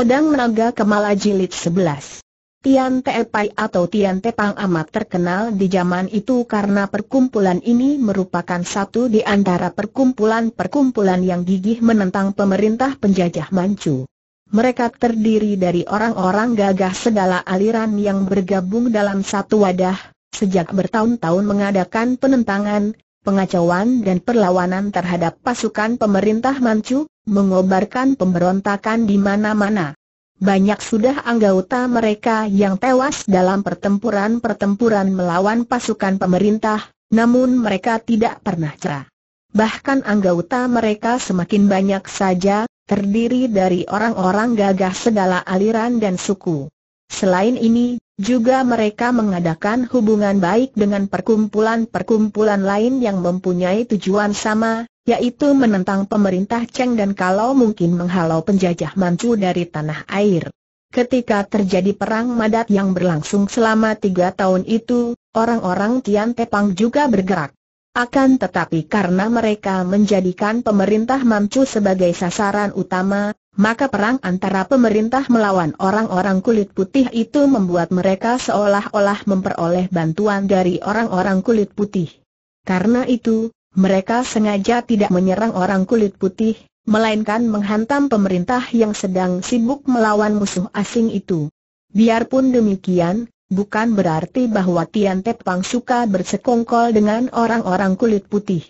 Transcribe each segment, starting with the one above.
Pedang Naga Kemala Jilid 11 Tian Te Pai atau Tian Te Pang amat terkenal di zaman itu karena perkumpulan ini merupakan satu di antara perkumpulan-perkumpulan yang gigih menentang pemerintah penjajah Manchu. Mereka terdiri dari orang-orang gagah segala aliran yang bergabung dalam satu wadah, sejak bertahun-tahun mengadakan penentangan, pengacauan dan perlawanan terhadap pasukan pemerintah Manchu, mengobarkan pemberontakan di mana-mana. Banyak sudah anggota mereka yang tewas dalam pertempuran-pertempuran melawan pasukan pemerintah, namun mereka tidak pernah cerah. Bahkan anggota mereka semakin banyak saja, terdiri dari orang-orang gagah segala aliran dan suku. Selain ini, juga mereka mengadakan hubungan baik dengan perkumpulan-perkumpulan lain yang mempunyai tujuan sama, yaitu menentang pemerintah Cheng dan kalau mungkin menghalau penjajah Manchu dari tanah air. Ketika terjadi perang Madat yang berlangsung selama tiga tahun itu, orang-orang Tian Tepang juga bergerak. Akan tetapi karena mereka menjadikan pemerintah Mamcu sebagai sasaran utama, maka perang antara pemerintah melawan orang-orang kulit putih itu membuat mereka seolah-olah memperoleh bantuan dari orang-orang kulit putih. Karena itu, mereka sengaja tidak menyerang orang kulit putih, melainkan menghantam pemerintah yang sedang sibuk melawan musuh asing itu. Biarpun demikian, bukan berarti bahwa Tian Te Pang suka bersekongkol dengan orang-orang kulit putih.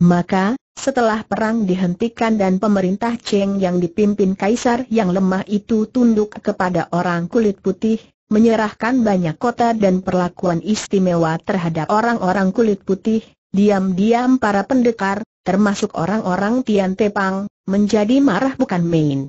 Maka, setelah perang dihentikan dan pemerintah Cheng yang dipimpin kaisar yang lemah itu tunduk kepada orang kulit putih, menyerahkan banyak kota dan perlakuan istimewa terhadap orang-orang kulit putih, diam-diam para pendekar, termasuk orang-orang Tian Te Pang, menjadi marah bukan main.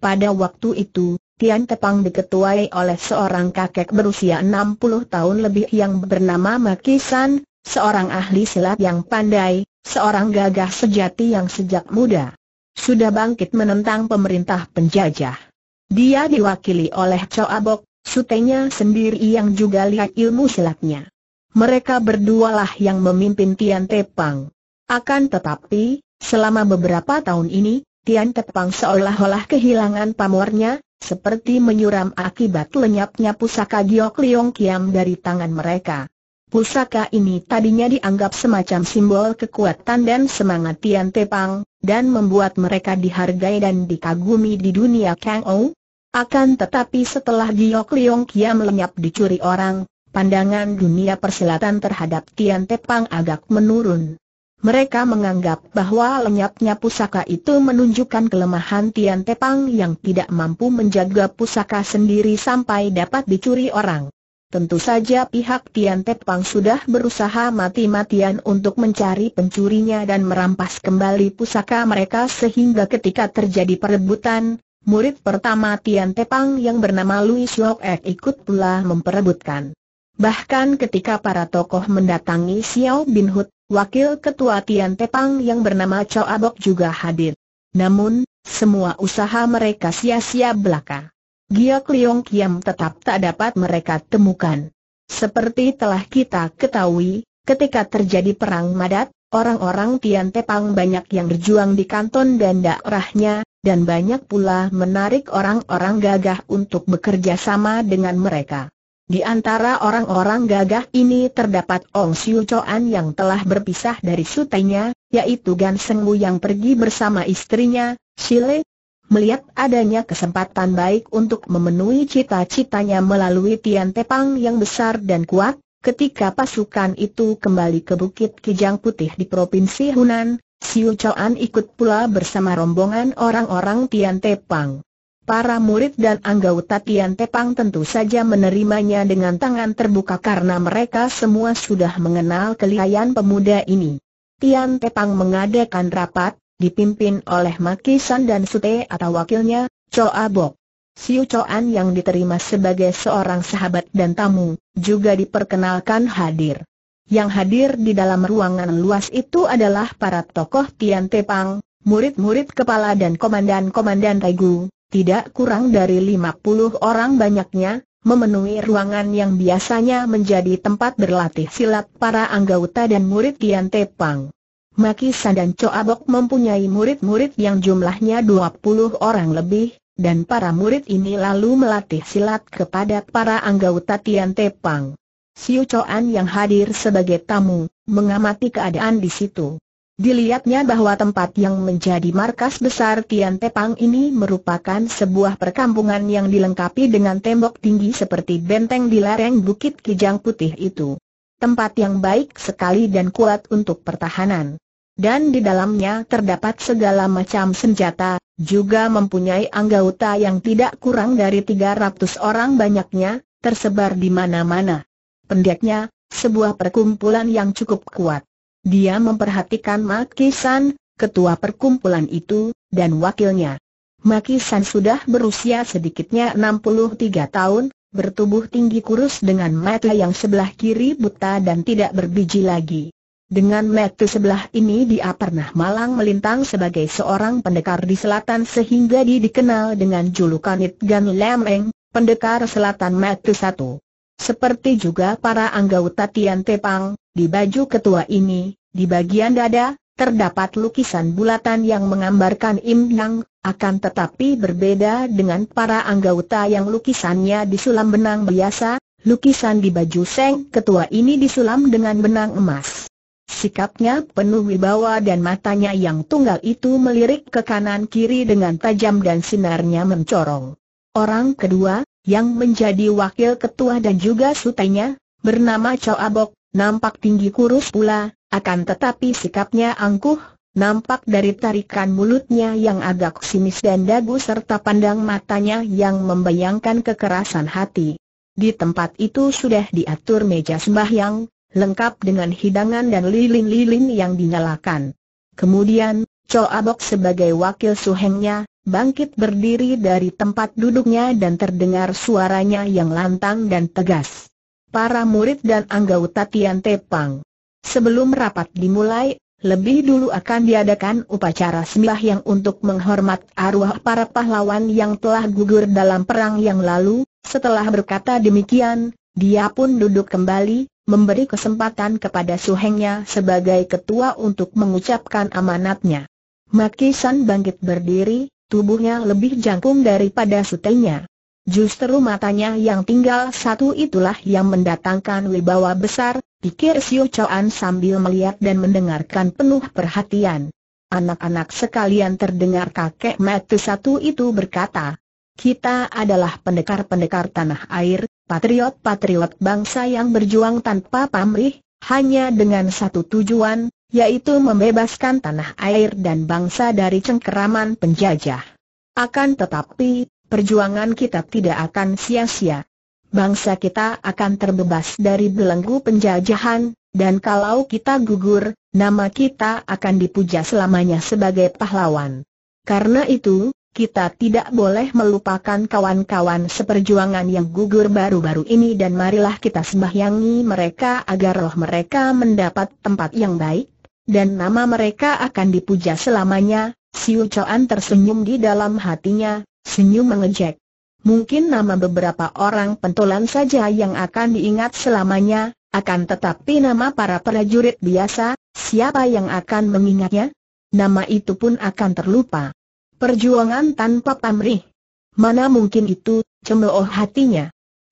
Pada waktu itu, Tian Tepang diketuai oleh seorang kakek berusia 60 tahun lebih yang bernama Makisan, seorang ahli silat yang pandai, seorang gagah sejati yang sejak muda sudah bangkit menentang pemerintah penjajah. Dia diwakili oleh Chow Abok, sutenya sendiri yang juga lihat ilmu silatnya. Mereka berdualah yang memimpin Tian Tepang. Akan tetapi, selama beberapa tahun ini, Tian Tepang seolah-olah kehilangan pamornya, seperti menyuram akibat lenyapnya pusaka Giok Liong Kiam dari tangan mereka. Pusaka ini tadinya dianggap semacam simbol kekuatan dan semangat Tian Te Pang, dan membuat mereka dihargai dan dikagumi di dunia Kang Ou. Akan tetapi setelah Giok Liong Kiam lenyap dicuri orang, pandangan dunia persilatan terhadap Tian Te Pang agak menurun. Mereka menganggap bahwa lenyapnya pusaka itu menunjukkan kelemahan Tian Tepang yang tidak mampu menjaga pusaka sendiri sampai dapat dicuri orang. Tentu saja pihak Tian Tepang sudah berusaha mati-matian untuk mencari pencurinya dan merampas kembali pusaka mereka sehingga ketika terjadi perebutan, murid pertama Tian Tepang yang bernama Louis Siok Ek ikut pula memperebutkan. Bahkan ketika para tokoh mendatangi Xiao Bin Hut, Wakil Ketua Tian Tepang yang bernama Chow Abok juga hadir. Namun, semua usaha mereka sia-sia belaka. Giok Liong Kiam tetap tak dapat mereka temukan. Seperti telah kita ketahui, ketika terjadi perang madat, orang-orang Tian Tepang banyak yang berjuang di kanton dan daerahnya, dan banyak pula menarik orang-orang gagah untuk bekerja sama dengan mereka. Di antara orang-orang gagah ini terdapat Ong Siu Choan yang telah berpisah dari sutenya, yaitu Gan Seng Wu yang pergi bersama istrinya, Shile. Melihat adanya kesempatan baik untuk memenuhi cita-citanya melalui Tian Tepang yang besar dan kuat, ketika pasukan itu kembali ke Bukit Kijang Putih di Provinsi Hunan, Siu Choan ikut pula bersama rombongan orang-orang Tian Tepang para murid dan anggota Tian Tepang tentu saja menerimanya dengan tangan terbuka karena mereka semua sudah mengenal kelihayan pemuda ini. Tian Tepang mengadakan rapat, dipimpin oleh Makisan dan Sute atau wakilnya, Choa Bok. Siu Choan yang diterima sebagai seorang sahabat dan tamu, juga diperkenalkan hadir. Yang hadir di dalam ruangan luas itu adalah para tokoh Tian Tepang, murid-murid kepala dan komandan-komandan Taigu, tidak kurang dari 50 orang banyaknya, memenuhi ruangan yang biasanya menjadi tempat berlatih silat para anggota dan murid Kian Tepang. Maki dan Coabok mempunyai murid-murid yang jumlahnya 20 orang lebih, dan para murid ini lalu melatih silat kepada para anggota Tian Tepang. Siu Coan yang hadir sebagai tamu, mengamati keadaan di situ. Dilihatnya bahwa tempat yang menjadi markas besar Tian Tepang ini merupakan sebuah perkampungan yang dilengkapi dengan tembok tinggi seperti benteng di lereng Bukit Kijang Putih itu. Tempat yang baik sekali dan kuat untuk pertahanan. Dan di dalamnya terdapat segala macam senjata, juga mempunyai anggota yang tidak kurang dari 300 orang banyaknya, tersebar di mana-mana. Pendeknya, sebuah perkumpulan yang cukup kuat. Dia memperhatikan Makisan, ketua perkumpulan itu, dan wakilnya. Makisan sudah berusia sedikitnya 63 tahun, bertubuh tinggi kurus dengan mata yang sebelah kiri buta dan tidak berbiji lagi. Dengan mata sebelah ini dia pernah malang melintang sebagai seorang pendekar di selatan sehingga dia dikenal dengan julukan Itgan Lemeng, pendekar selatan mata satu. Seperti juga para anggota Tian Tepang, di baju ketua ini, di bagian dada, terdapat lukisan bulatan yang menggambarkan Im Nang, akan tetapi berbeda dengan para anggota yang lukisannya disulam benang biasa, lukisan di baju Seng ketua ini disulam dengan benang emas. Sikapnya penuh wibawa dan matanya yang tunggal itu melirik ke kanan-kiri dengan tajam dan sinarnya mencorong. Orang kedua, yang menjadi wakil ketua dan juga sutenya, bernama Chow Abok, nampak tinggi kurus pula, akan tetapi sikapnya angkuh, nampak dari tarikan mulutnya yang agak sinis dan dagu serta pandang matanya yang membayangkan kekerasan hati. Di tempat itu sudah diatur meja sembahyang, lengkap dengan hidangan dan lilin-lilin yang dinyalakan. Kemudian, Cho Abok sebagai wakil suhengnya, bangkit berdiri dari tempat duduknya dan terdengar suaranya yang lantang dan tegas para murid dan anggota Tian Tepang. Sebelum rapat dimulai, lebih dulu akan diadakan upacara yang untuk menghormat arwah para pahlawan yang telah gugur dalam perang yang lalu. Setelah berkata demikian, dia pun duduk kembali, memberi kesempatan kepada suhengnya sebagai ketua untuk mengucapkan amanatnya. Makisan bangkit berdiri, tubuhnya lebih jangkung daripada sutenya. Justru matanya yang tinggal satu itulah yang mendatangkan wibawa besar, pikir Siu Chuan sambil melihat dan mendengarkan penuh perhatian. Anak-anak sekalian terdengar kakek mati satu itu berkata, kita adalah pendekar-pendekar tanah air, patriot-patriot bangsa yang berjuang tanpa pamrih, hanya dengan satu tujuan, yaitu membebaskan tanah air dan bangsa dari cengkeraman penjajah. Akan tetapi, perjuangan kita tidak akan sia-sia. Bangsa kita akan terbebas dari belenggu penjajahan, dan kalau kita gugur, nama kita akan dipuja selamanya sebagai pahlawan. Karena itu, kita tidak boleh melupakan kawan-kawan seperjuangan yang gugur baru-baru ini dan marilah kita sembahyangi mereka agar roh mereka mendapat tempat yang baik, dan nama mereka akan dipuja selamanya. Siu Choan tersenyum di dalam hatinya, Senyum mengejek. Mungkin nama beberapa orang pentolan saja yang akan diingat selamanya, akan tetapi nama para prajurit biasa, siapa yang akan mengingatnya? Nama itu pun akan terlupa. Perjuangan tanpa pamrih. Mana mungkin itu, cemooh hatinya.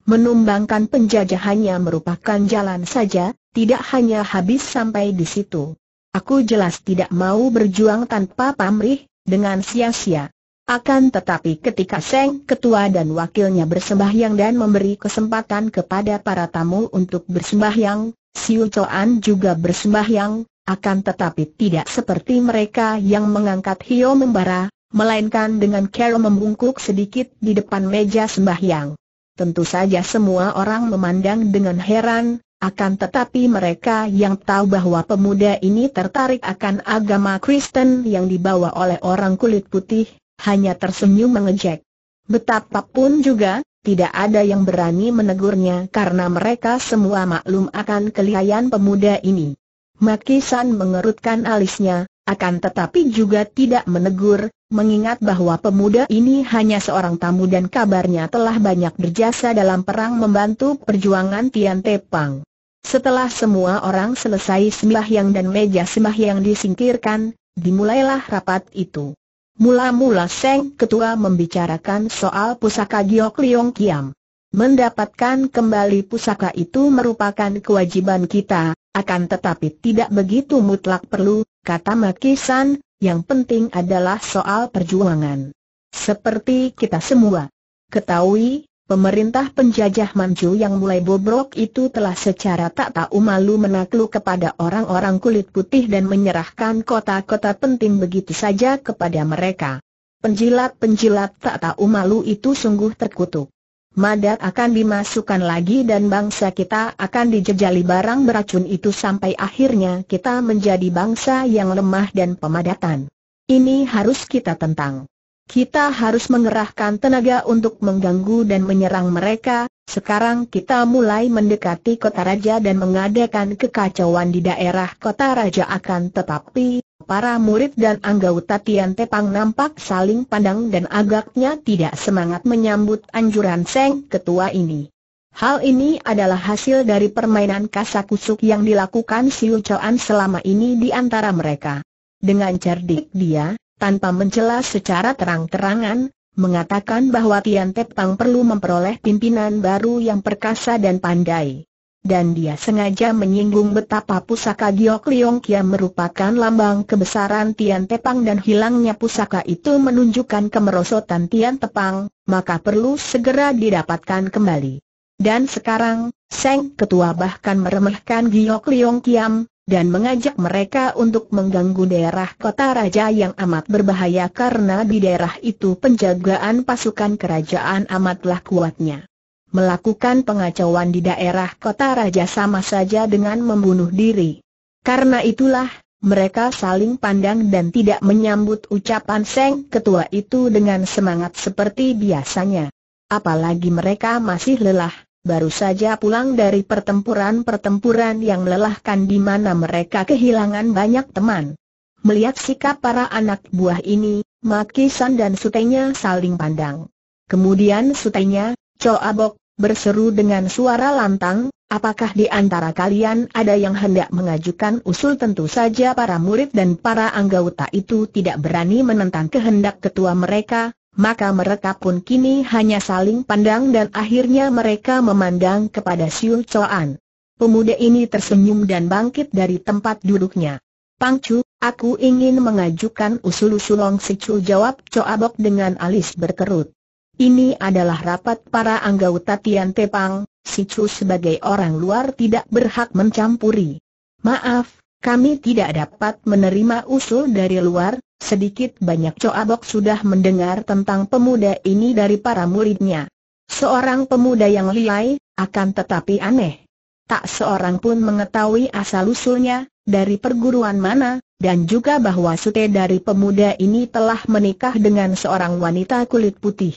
Menumbangkan penjajahannya merupakan jalan saja, tidak hanya habis sampai di situ. Aku jelas tidak mau berjuang tanpa pamrih, dengan sia-sia. Akan tetapi ketika Seng Ketua dan wakilnya bersembahyang dan memberi kesempatan kepada para tamu untuk bersembahyang, Siu Choan juga bersembahyang, akan tetapi tidak seperti mereka yang mengangkat Hio membara, melainkan dengan Kero membungkuk sedikit di depan meja sembahyang. Tentu saja semua orang memandang dengan heran, akan tetapi mereka yang tahu bahwa pemuda ini tertarik akan agama Kristen yang dibawa oleh orang kulit putih, hanya tersenyum mengejek. Betapapun juga, tidak ada yang berani menegurnya karena mereka semua maklum akan kelihayan pemuda ini. Makisan mengerutkan alisnya, akan tetapi juga tidak menegur, mengingat bahwa pemuda ini hanya seorang tamu dan kabarnya telah banyak berjasa dalam perang membantu perjuangan Tian Te Pang. Setelah semua orang selesai sembahyang dan meja sembahyang disingkirkan, dimulailah rapat itu. Mula-mula Seng Ketua membicarakan soal pusaka Giok Liong Kiam. Mendapatkan kembali pusaka itu merupakan kewajiban kita, akan tetapi tidak begitu mutlak perlu, kata Makisan, yang penting adalah soal perjuangan. Seperti kita semua. Ketahui, Pemerintah penjajah Manchu yang mulai bobrok itu telah secara tak tahu malu menakluk kepada orang-orang kulit putih dan menyerahkan kota-kota penting begitu saja kepada mereka. Penjilat-penjilat tak tahu malu itu sungguh terkutuk. Madat akan dimasukkan lagi dan bangsa kita akan dijejali barang beracun itu sampai akhirnya kita menjadi bangsa yang lemah dan pemadatan. Ini harus kita tentang. Kita harus mengerahkan tenaga untuk mengganggu dan menyerang mereka, sekarang kita mulai mendekati kota raja dan mengadakan kekacauan di daerah kota raja akan tetapi, para murid dan anggota Tian Tepang nampak saling pandang dan agaknya tidak semangat menyambut anjuran Seng Ketua ini. Hal ini adalah hasil dari permainan kasakusuk yang dilakukan Siu Chuan selama ini di antara mereka. Dengan cerdik dia, tanpa mencela secara terang-terangan, mengatakan bahwa Tian Te Pang perlu memperoleh pimpinan baru yang perkasa dan pandai. Dan dia sengaja menyinggung betapa pusaka Giok Liong Kia merupakan lambang kebesaran Tian Te Pang dan hilangnya pusaka itu menunjukkan kemerosotan Tian Te Pang, maka perlu segera didapatkan kembali. Dan sekarang, Seng Ketua bahkan meremehkan Giok Liong Kiam, dan mengajak mereka untuk mengganggu daerah kota raja yang amat berbahaya karena di daerah itu penjagaan pasukan kerajaan amatlah kuatnya. Melakukan pengacauan di daerah kota raja sama saja dengan membunuh diri. Karena itulah, mereka saling pandang dan tidak menyambut ucapan Seng Ketua itu dengan semangat seperti biasanya. Apalagi mereka masih lelah, baru saja pulang dari pertempuran-pertempuran yang melelahkan di mana mereka kehilangan banyak teman. Melihat sikap para anak buah ini, Makisan dan Sutenya saling pandang. Kemudian Sutenya, Cho Abok, berseru dengan suara lantang, apakah di antara kalian ada yang hendak mengajukan usul tentu saja para murid dan para anggota itu tidak berani menentang kehendak ketua mereka, maka mereka pun kini hanya saling pandang dan akhirnya mereka memandang kepada Siul Choan. Pemuda ini tersenyum dan bangkit dari tempat duduknya. Pangcu, aku ingin mengajukan usul-usul Long Sicu jawab Coabok dengan alis berkerut. Ini adalah rapat para anggota Tian Tepang, Sicu sebagai orang luar tidak berhak mencampuri. Maaf, kami tidak dapat menerima usul dari luar, Sedikit banyak Coabok sudah mendengar tentang pemuda ini dari para muridnya. Seorang pemuda yang liai, akan tetapi aneh. Tak seorang pun mengetahui asal-usulnya, dari perguruan mana, dan juga bahwa sute dari pemuda ini telah menikah dengan seorang wanita kulit putih.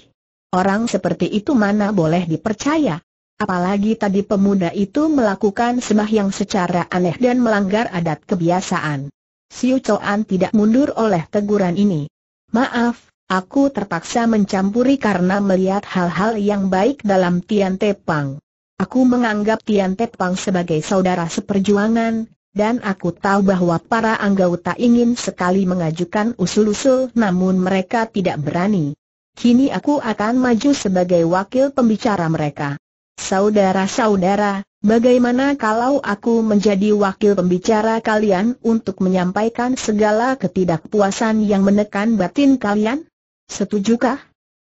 Orang seperti itu mana boleh dipercaya? Apalagi tadi pemuda itu melakukan yang secara aneh dan melanggar adat kebiasaan. Siu Chuan tidak mundur oleh teguran ini. Maaf, aku terpaksa mencampuri karena melihat hal-hal yang baik dalam Tian Te Pang. Aku menganggap Tian Te Pang sebagai saudara seperjuangan, dan aku tahu bahwa para anggota ingin sekali mengajukan usul-usul namun mereka tidak berani. Kini aku akan maju sebagai wakil pembicara mereka. Saudara-saudara, Bagaimana kalau aku menjadi wakil pembicara kalian untuk menyampaikan segala ketidakpuasan yang menekan batin kalian? Setujukah?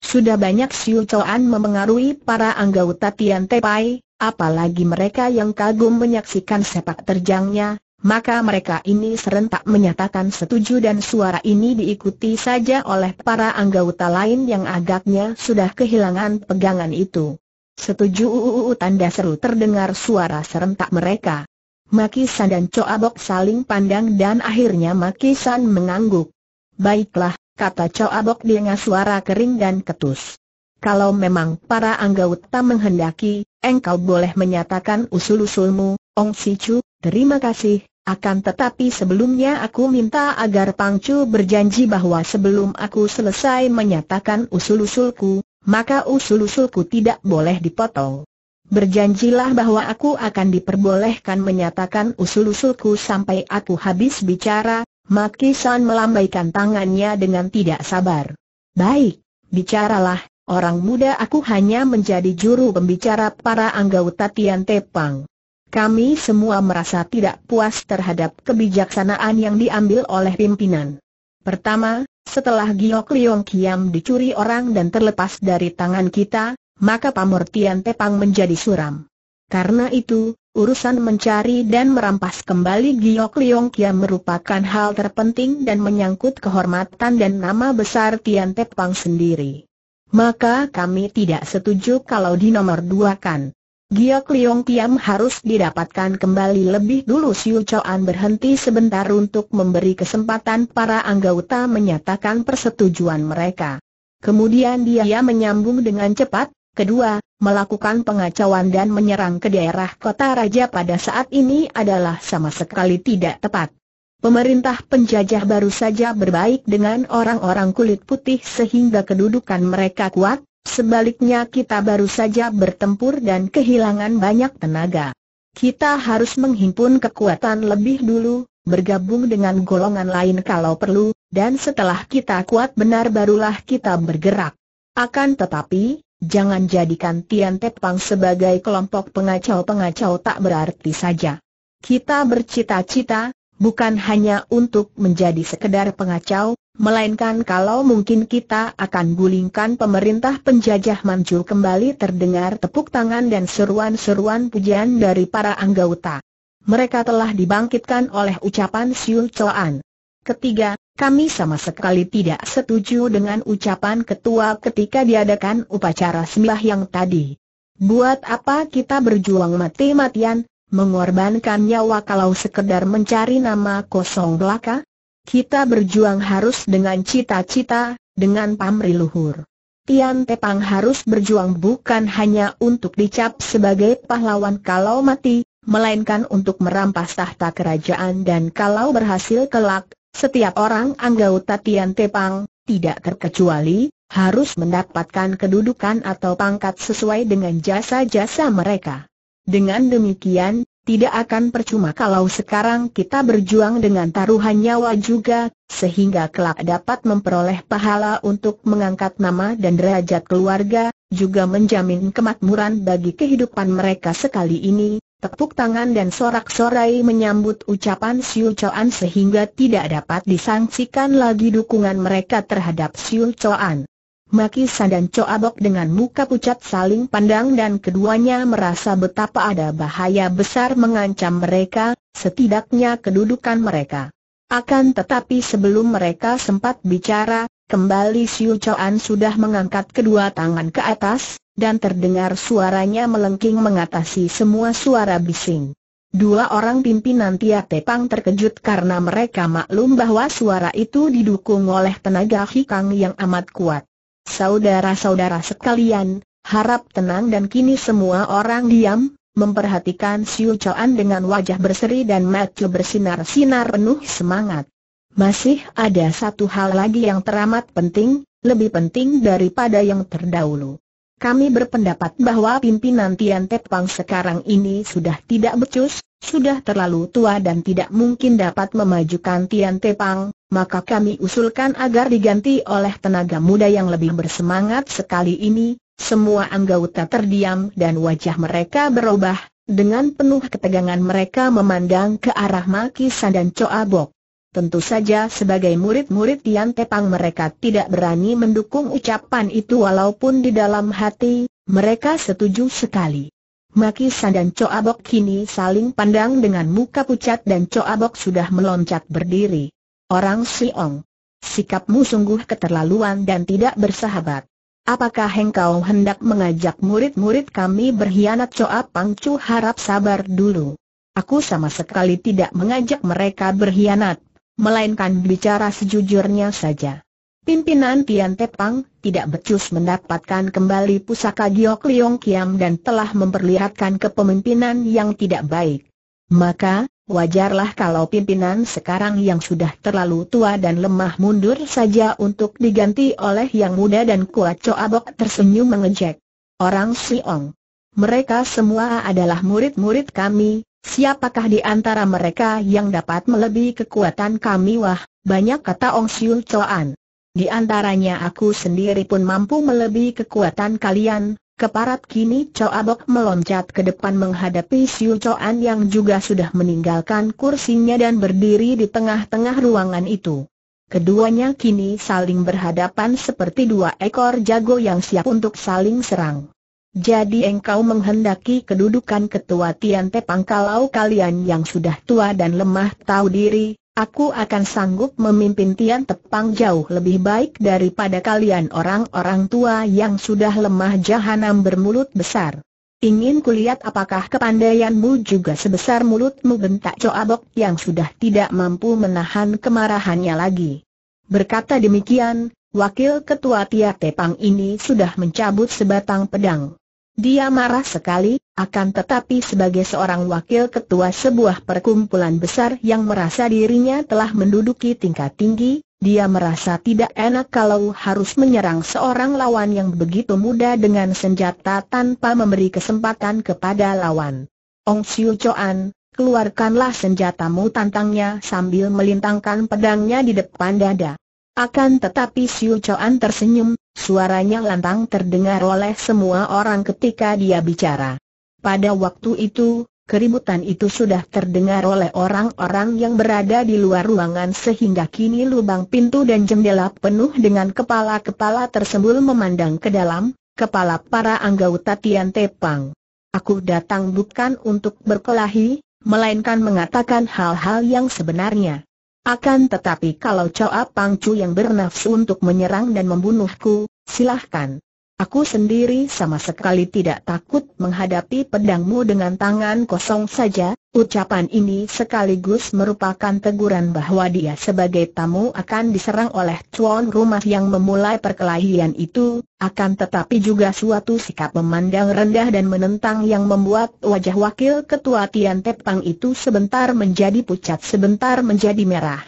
Sudah banyak Siu Choan memengaruhi para anggota Tian Tepai, apalagi mereka yang kagum menyaksikan sepak terjangnya, maka mereka ini serentak menyatakan setuju dan suara ini diikuti saja oleh para anggota lain yang agaknya sudah kehilangan pegangan itu. Setuju uu tanda seru terdengar suara serentak mereka. Makisan dan Coabok saling pandang dan akhirnya Makisan mengangguk. Baiklah, kata Coabok dengan suara kering dan ketus. Kalau memang para anggota menghendaki, engkau boleh menyatakan usul-usulmu, Ong Sichu, terima kasih. Akan tetapi sebelumnya aku minta agar Pangcu berjanji bahwa sebelum aku selesai menyatakan usul-usulku, maka usul-usulku tidak boleh dipotong. Berjanjilah bahwa aku akan diperbolehkan menyatakan usul-usulku sampai aku habis bicara, Maki San melambaikan tangannya dengan tidak sabar. Baik, bicaralah, orang muda aku hanya menjadi juru pembicara para anggota Tian Tepang. Kami semua merasa tidak puas terhadap kebijaksanaan yang diambil oleh pimpinan. Pertama, setelah Giok Liong Kiam dicuri orang dan terlepas dari tangan kita, maka pamortian Tepang menjadi suram. Karena itu, urusan mencari dan merampas kembali Giok Liong Kiam merupakan hal terpenting dan menyangkut kehormatan dan nama besar Tian Tepang sendiri. Maka kami tidak setuju kalau di nomor dua kan. Giok Liong Tiam harus didapatkan kembali lebih dulu Siu Choan berhenti sebentar untuk memberi kesempatan para anggota menyatakan persetujuan mereka. Kemudian dia menyambung dengan cepat, kedua, melakukan pengacauan dan menyerang ke daerah kota raja pada saat ini adalah sama sekali tidak tepat. Pemerintah penjajah baru saja berbaik dengan orang-orang kulit putih sehingga kedudukan mereka kuat, Sebaliknya kita baru saja bertempur dan kehilangan banyak tenaga. Kita harus menghimpun kekuatan lebih dulu, bergabung dengan golongan lain kalau perlu, dan setelah kita kuat benar barulah kita bergerak. Akan tetapi, jangan jadikan Tian Tepang sebagai kelompok pengacau-pengacau tak berarti saja. Kita bercita-cita, bukan hanya untuk menjadi sekedar pengacau, melainkan kalau mungkin kita akan gulingkan pemerintah penjajah Manchu kembali terdengar tepuk tangan dan seruan-seruan pujian dari para anggota. Mereka telah dibangkitkan oleh ucapan Siul Choan. Ketiga, kami sama sekali tidak setuju dengan ucapan ketua ketika diadakan upacara yang tadi. Buat apa kita berjuang mati-matian, Mengorbankan nyawa kalau sekedar mencari nama kosong belaka? Kita berjuang harus dengan cita-cita, dengan pamri luhur. Tian Tepang harus berjuang bukan hanya untuk dicap sebagai pahlawan kalau mati, melainkan untuk merampas tahta kerajaan dan kalau berhasil kelak, setiap orang anggota Tian Tepang, tidak terkecuali, harus mendapatkan kedudukan atau pangkat sesuai dengan jasa-jasa mereka. Dengan demikian, tidak akan percuma kalau sekarang kita berjuang dengan taruhan nyawa juga, sehingga kelak dapat memperoleh pahala untuk mengangkat nama dan derajat keluarga, juga menjamin kemakmuran bagi kehidupan mereka sekali ini. Tepuk tangan dan sorak-sorai menyambut ucapan Siu Choan sehingga tidak dapat disangsikan lagi dukungan mereka terhadap Siu Choan. Maki San dan Coabok dengan muka pucat saling pandang dan keduanya merasa betapa ada bahaya besar mengancam mereka, setidaknya kedudukan mereka. Akan tetapi sebelum mereka sempat bicara, kembali Siu Choan sudah mengangkat kedua tangan ke atas, dan terdengar suaranya melengking mengatasi semua suara bising. Dua orang pimpinan Tia Tepang terkejut karena mereka maklum bahwa suara itu didukung oleh tenaga hikang yang amat kuat. Saudara-saudara sekalian, harap tenang dan kini semua orang diam, memperhatikan Siu Chuan dengan wajah berseri dan mata bersinar-sinar penuh semangat. Masih ada satu hal lagi yang teramat penting, lebih penting daripada yang terdahulu. Kami berpendapat bahwa pimpinan Tian Te Tepang sekarang ini sudah tidak becus, sudah terlalu tua dan tidak mungkin dapat memajukan Tian Te Tepang, maka kami usulkan agar diganti oleh tenaga muda yang lebih bersemangat sekali ini. Semua anggota terdiam dan wajah mereka berubah, dengan penuh ketegangan mereka memandang ke arah Maki San dan Coa Bok. Tentu saja sebagai murid-murid Tian Tepang mereka tidak berani mendukung ucapan itu walaupun di dalam hati, mereka setuju sekali. Maki San dan Choa Bok kini saling pandang dengan muka pucat dan Choa Bok sudah meloncat berdiri. Orang Siong, sikapmu sungguh keterlaluan dan tidak bersahabat. Apakah engkau hendak mengajak murid-murid kami berkhianat Pang Pangcu harap sabar dulu. Aku sama sekali tidak mengajak mereka berkhianat melainkan bicara sejujurnya saja. Pimpinan Tian Tepang tidak becus mendapatkan kembali pusaka Giok Liong Kiam dan telah memperlihatkan kepemimpinan yang tidak baik. Maka, wajarlah kalau pimpinan sekarang yang sudah terlalu tua dan lemah mundur saja untuk diganti oleh yang muda dan kuat Coa Bok tersenyum mengejek. Orang Siong. Mereka semua adalah murid-murid kami, Siapakah di antara mereka yang dapat melebihi kekuatan kami wah, banyak kata Ong Siul Coan. Di antaranya aku sendiri pun mampu melebihi kekuatan kalian, keparat kini Coa Bok meloncat ke depan menghadapi Siul Coan yang juga sudah meninggalkan kursinya dan berdiri di tengah-tengah ruangan itu. Keduanya kini saling berhadapan seperti dua ekor jago yang siap untuk saling serang. Jadi engkau menghendaki kedudukan ketua Tian Tepang kalau kalian yang sudah tua dan lemah tahu diri, aku akan sanggup memimpin Tian Tepang jauh lebih baik daripada kalian orang-orang tua yang sudah lemah jahanam bermulut besar. Ingin kulihat apakah kepandaianmu juga sebesar mulutmu bentak Coabok yang sudah tidak mampu menahan kemarahannya lagi. Berkata demikian, Wakil Ketua Tia Tepang ini sudah mencabut sebatang pedang. Dia marah sekali, akan tetapi sebagai seorang wakil ketua sebuah perkumpulan besar yang merasa dirinya telah menduduki tingkat tinggi, dia merasa tidak enak kalau harus menyerang seorang lawan yang begitu muda dengan senjata tanpa memberi kesempatan kepada lawan. Ong Siu Choan, keluarkanlah senjatamu tantangnya sambil melintangkan pedangnya di depan dada. Akan tetapi Siu Choan tersenyum, suaranya lantang terdengar oleh semua orang ketika dia bicara. Pada waktu itu, keributan itu sudah terdengar oleh orang-orang yang berada di luar ruangan sehingga kini lubang pintu dan jendela penuh dengan kepala-kepala tersembul memandang ke dalam, kepala para anggota Tian Te Pang. Aku datang bukan untuk berkelahi, melainkan mengatakan hal-hal yang sebenarnya. Akan tetapi kalau Choa Pangcu yang bernafsu untuk menyerang dan membunuhku, silahkan. Aku sendiri sama sekali tidak takut menghadapi pedangmu dengan tangan kosong saja. Ucapan ini sekaligus merupakan teguran bahwa dia sebagai tamu akan diserang oleh tuan rumah yang memulai perkelahian itu, akan tetapi juga suatu sikap memandang rendah dan menentang yang membuat wajah wakil ketua Tian Tepang itu sebentar menjadi pucat sebentar menjadi merah.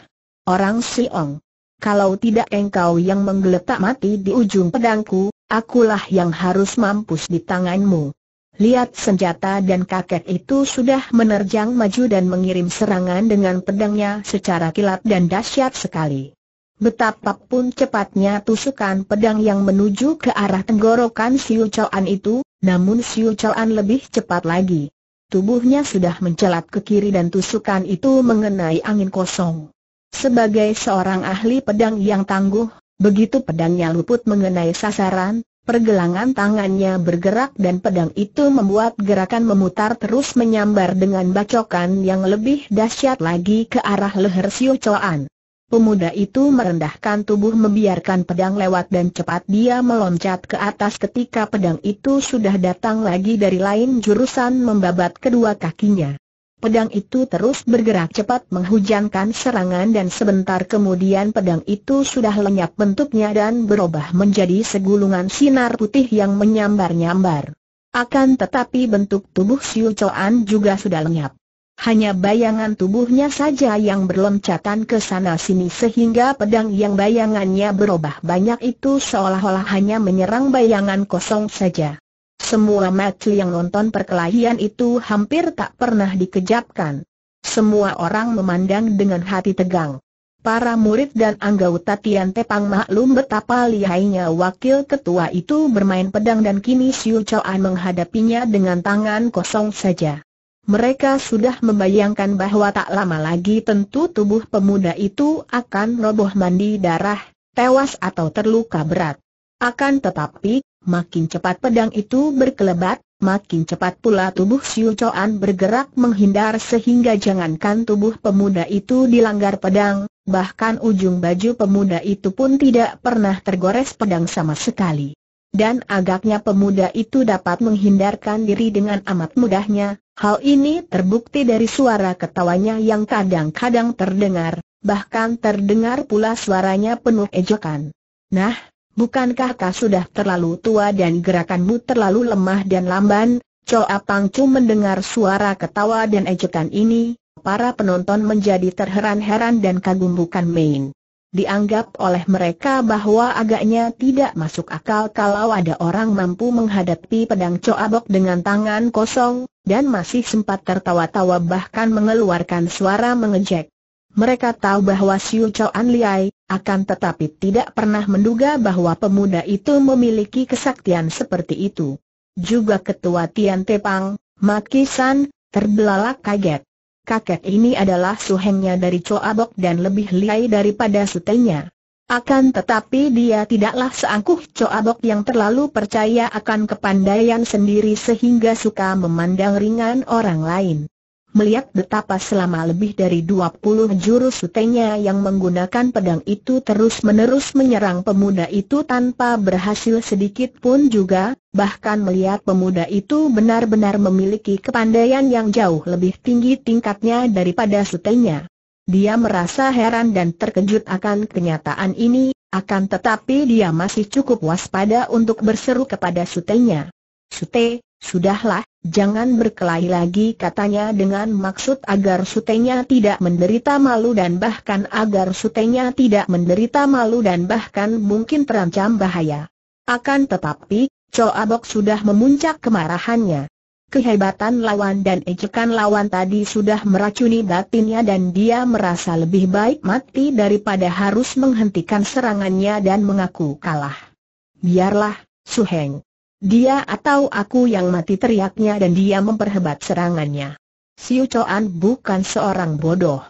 Orang Siong, kalau tidak engkau yang menggeletak mati di ujung pedangku, Akulah yang harus mampus di tanganmu. Lihat senjata dan kakek itu sudah menerjang maju dan mengirim serangan dengan pedangnya secara kilat dan dahsyat sekali. Betapapun cepatnya tusukan pedang yang menuju ke arah tenggorokan Siu Choan itu, namun Siu Choan lebih cepat lagi. Tubuhnya sudah mencelat ke kiri dan tusukan itu mengenai angin kosong. Sebagai seorang ahli pedang yang tangguh, Begitu pedangnya luput mengenai sasaran, pergelangan tangannya bergerak dan pedang itu membuat gerakan memutar terus menyambar dengan bacokan yang lebih dahsyat lagi ke arah leher Xiu Choan. Pemuda itu merendahkan tubuh membiarkan pedang lewat dan cepat dia meloncat ke atas ketika pedang itu sudah datang lagi dari lain jurusan membabat kedua kakinya. Pedang itu terus bergerak cepat menghujankan serangan dan sebentar kemudian pedang itu sudah lenyap bentuknya dan berubah menjadi segulungan sinar putih yang menyambar-nyambar. Akan tetapi bentuk tubuh Siu Coan juga sudah lenyap. Hanya bayangan tubuhnya saja yang berloncatan ke sana-sini sehingga pedang yang bayangannya berubah banyak itu seolah-olah hanya menyerang bayangan kosong saja. Semua mata yang nonton perkelahian itu hampir tak pernah dikejapkan. Semua orang memandang dengan hati tegang. Para murid dan anggota Tian Tepang maklum betapa lihainya wakil ketua itu bermain pedang dan kini Siu Choan menghadapinya dengan tangan kosong saja. Mereka sudah membayangkan bahwa tak lama lagi tentu tubuh pemuda itu akan roboh mandi darah, tewas atau terluka berat. Akan tetapi, Makin cepat pedang itu berkelebat, makin cepat pula tubuh Siu Coan bergerak menghindar sehingga jangankan tubuh pemuda itu dilanggar pedang, bahkan ujung baju pemuda itu pun tidak pernah tergores pedang sama sekali. Dan agaknya pemuda itu dapat menghindarkan diri dengan amat mudahnya, hal ini terbukti dari suara ketawanya yang kadang-kadang terdengar, bahkan terdengar pula suaranya penuh ejekan. Nah, Bukankah kau sudah terlalu tua dan gerakanmu terlalu lemah dan lamban? Choa Pangcu mendengar suara ketawa dan ejekan ini, para penonton menjadi terheran-heran dan kagum bukan main. Dianggap oleh mereka bahwa agaknya tidak masuk akal kalau ada orang mampu menghadapi pedang Bok dengan tangan kosong, dan masih sempat tertawa-tawa bahkan mengeluarkan suara mengejek. Mereka tahu bahwa Siu Chow An Liai, akan tetapi tidak pernah menduga bahwa pemuda itu memiliki kesaktian seperti itu. Juga ketua Tian Pang, Mat Kisan, terbelalak kaget. Kakek ini adalah suhengnya dari Choa Bok dan lebih liai daripada sutenya. Akan tetapi dia tidaklah seangkuh Choa Bok yang terlalu percaya akan kepandaian sendiri sehingga suka memandang ringan orang lain melihat betapa selama lebih dari 20 jurus sutenya yang menggunakan pedang itu terus-menerus menyerang pemuda itu tanpa berhasil sedikit pun juga, bahkan melihat pemuda itu benar-benar memiliki kepandaian yang jauh lebih tinggi tingkatnya daripada sutenya. Dia merasa heran dan terkejut akan kenyataan ini, akan tetapi dia masih cukup waspada untuk berseru kepada sutenya. Sute, sudahlah, Jangan berkelahi lagi katanya dengan maksud agar sutenya tidak menderita malu dan bahkan agar sutenya tidak menderita malu dan bahkan mungkin terancam bahaya. Akan tetapi, Choa Bok sudah memuncak kemarahannya. Kehebatan lawan dan ejekan lawan tadi sudah meracuni batinnya dan dia merasa lebih baik mati daripada harus menghentikan serangannya dan mengaku kalah. Biarlah, Su Heng. Dia atau aku yang mati teriaknya dan dia memperhebat serangannya. Siu Chuan bukan seorang bodoh.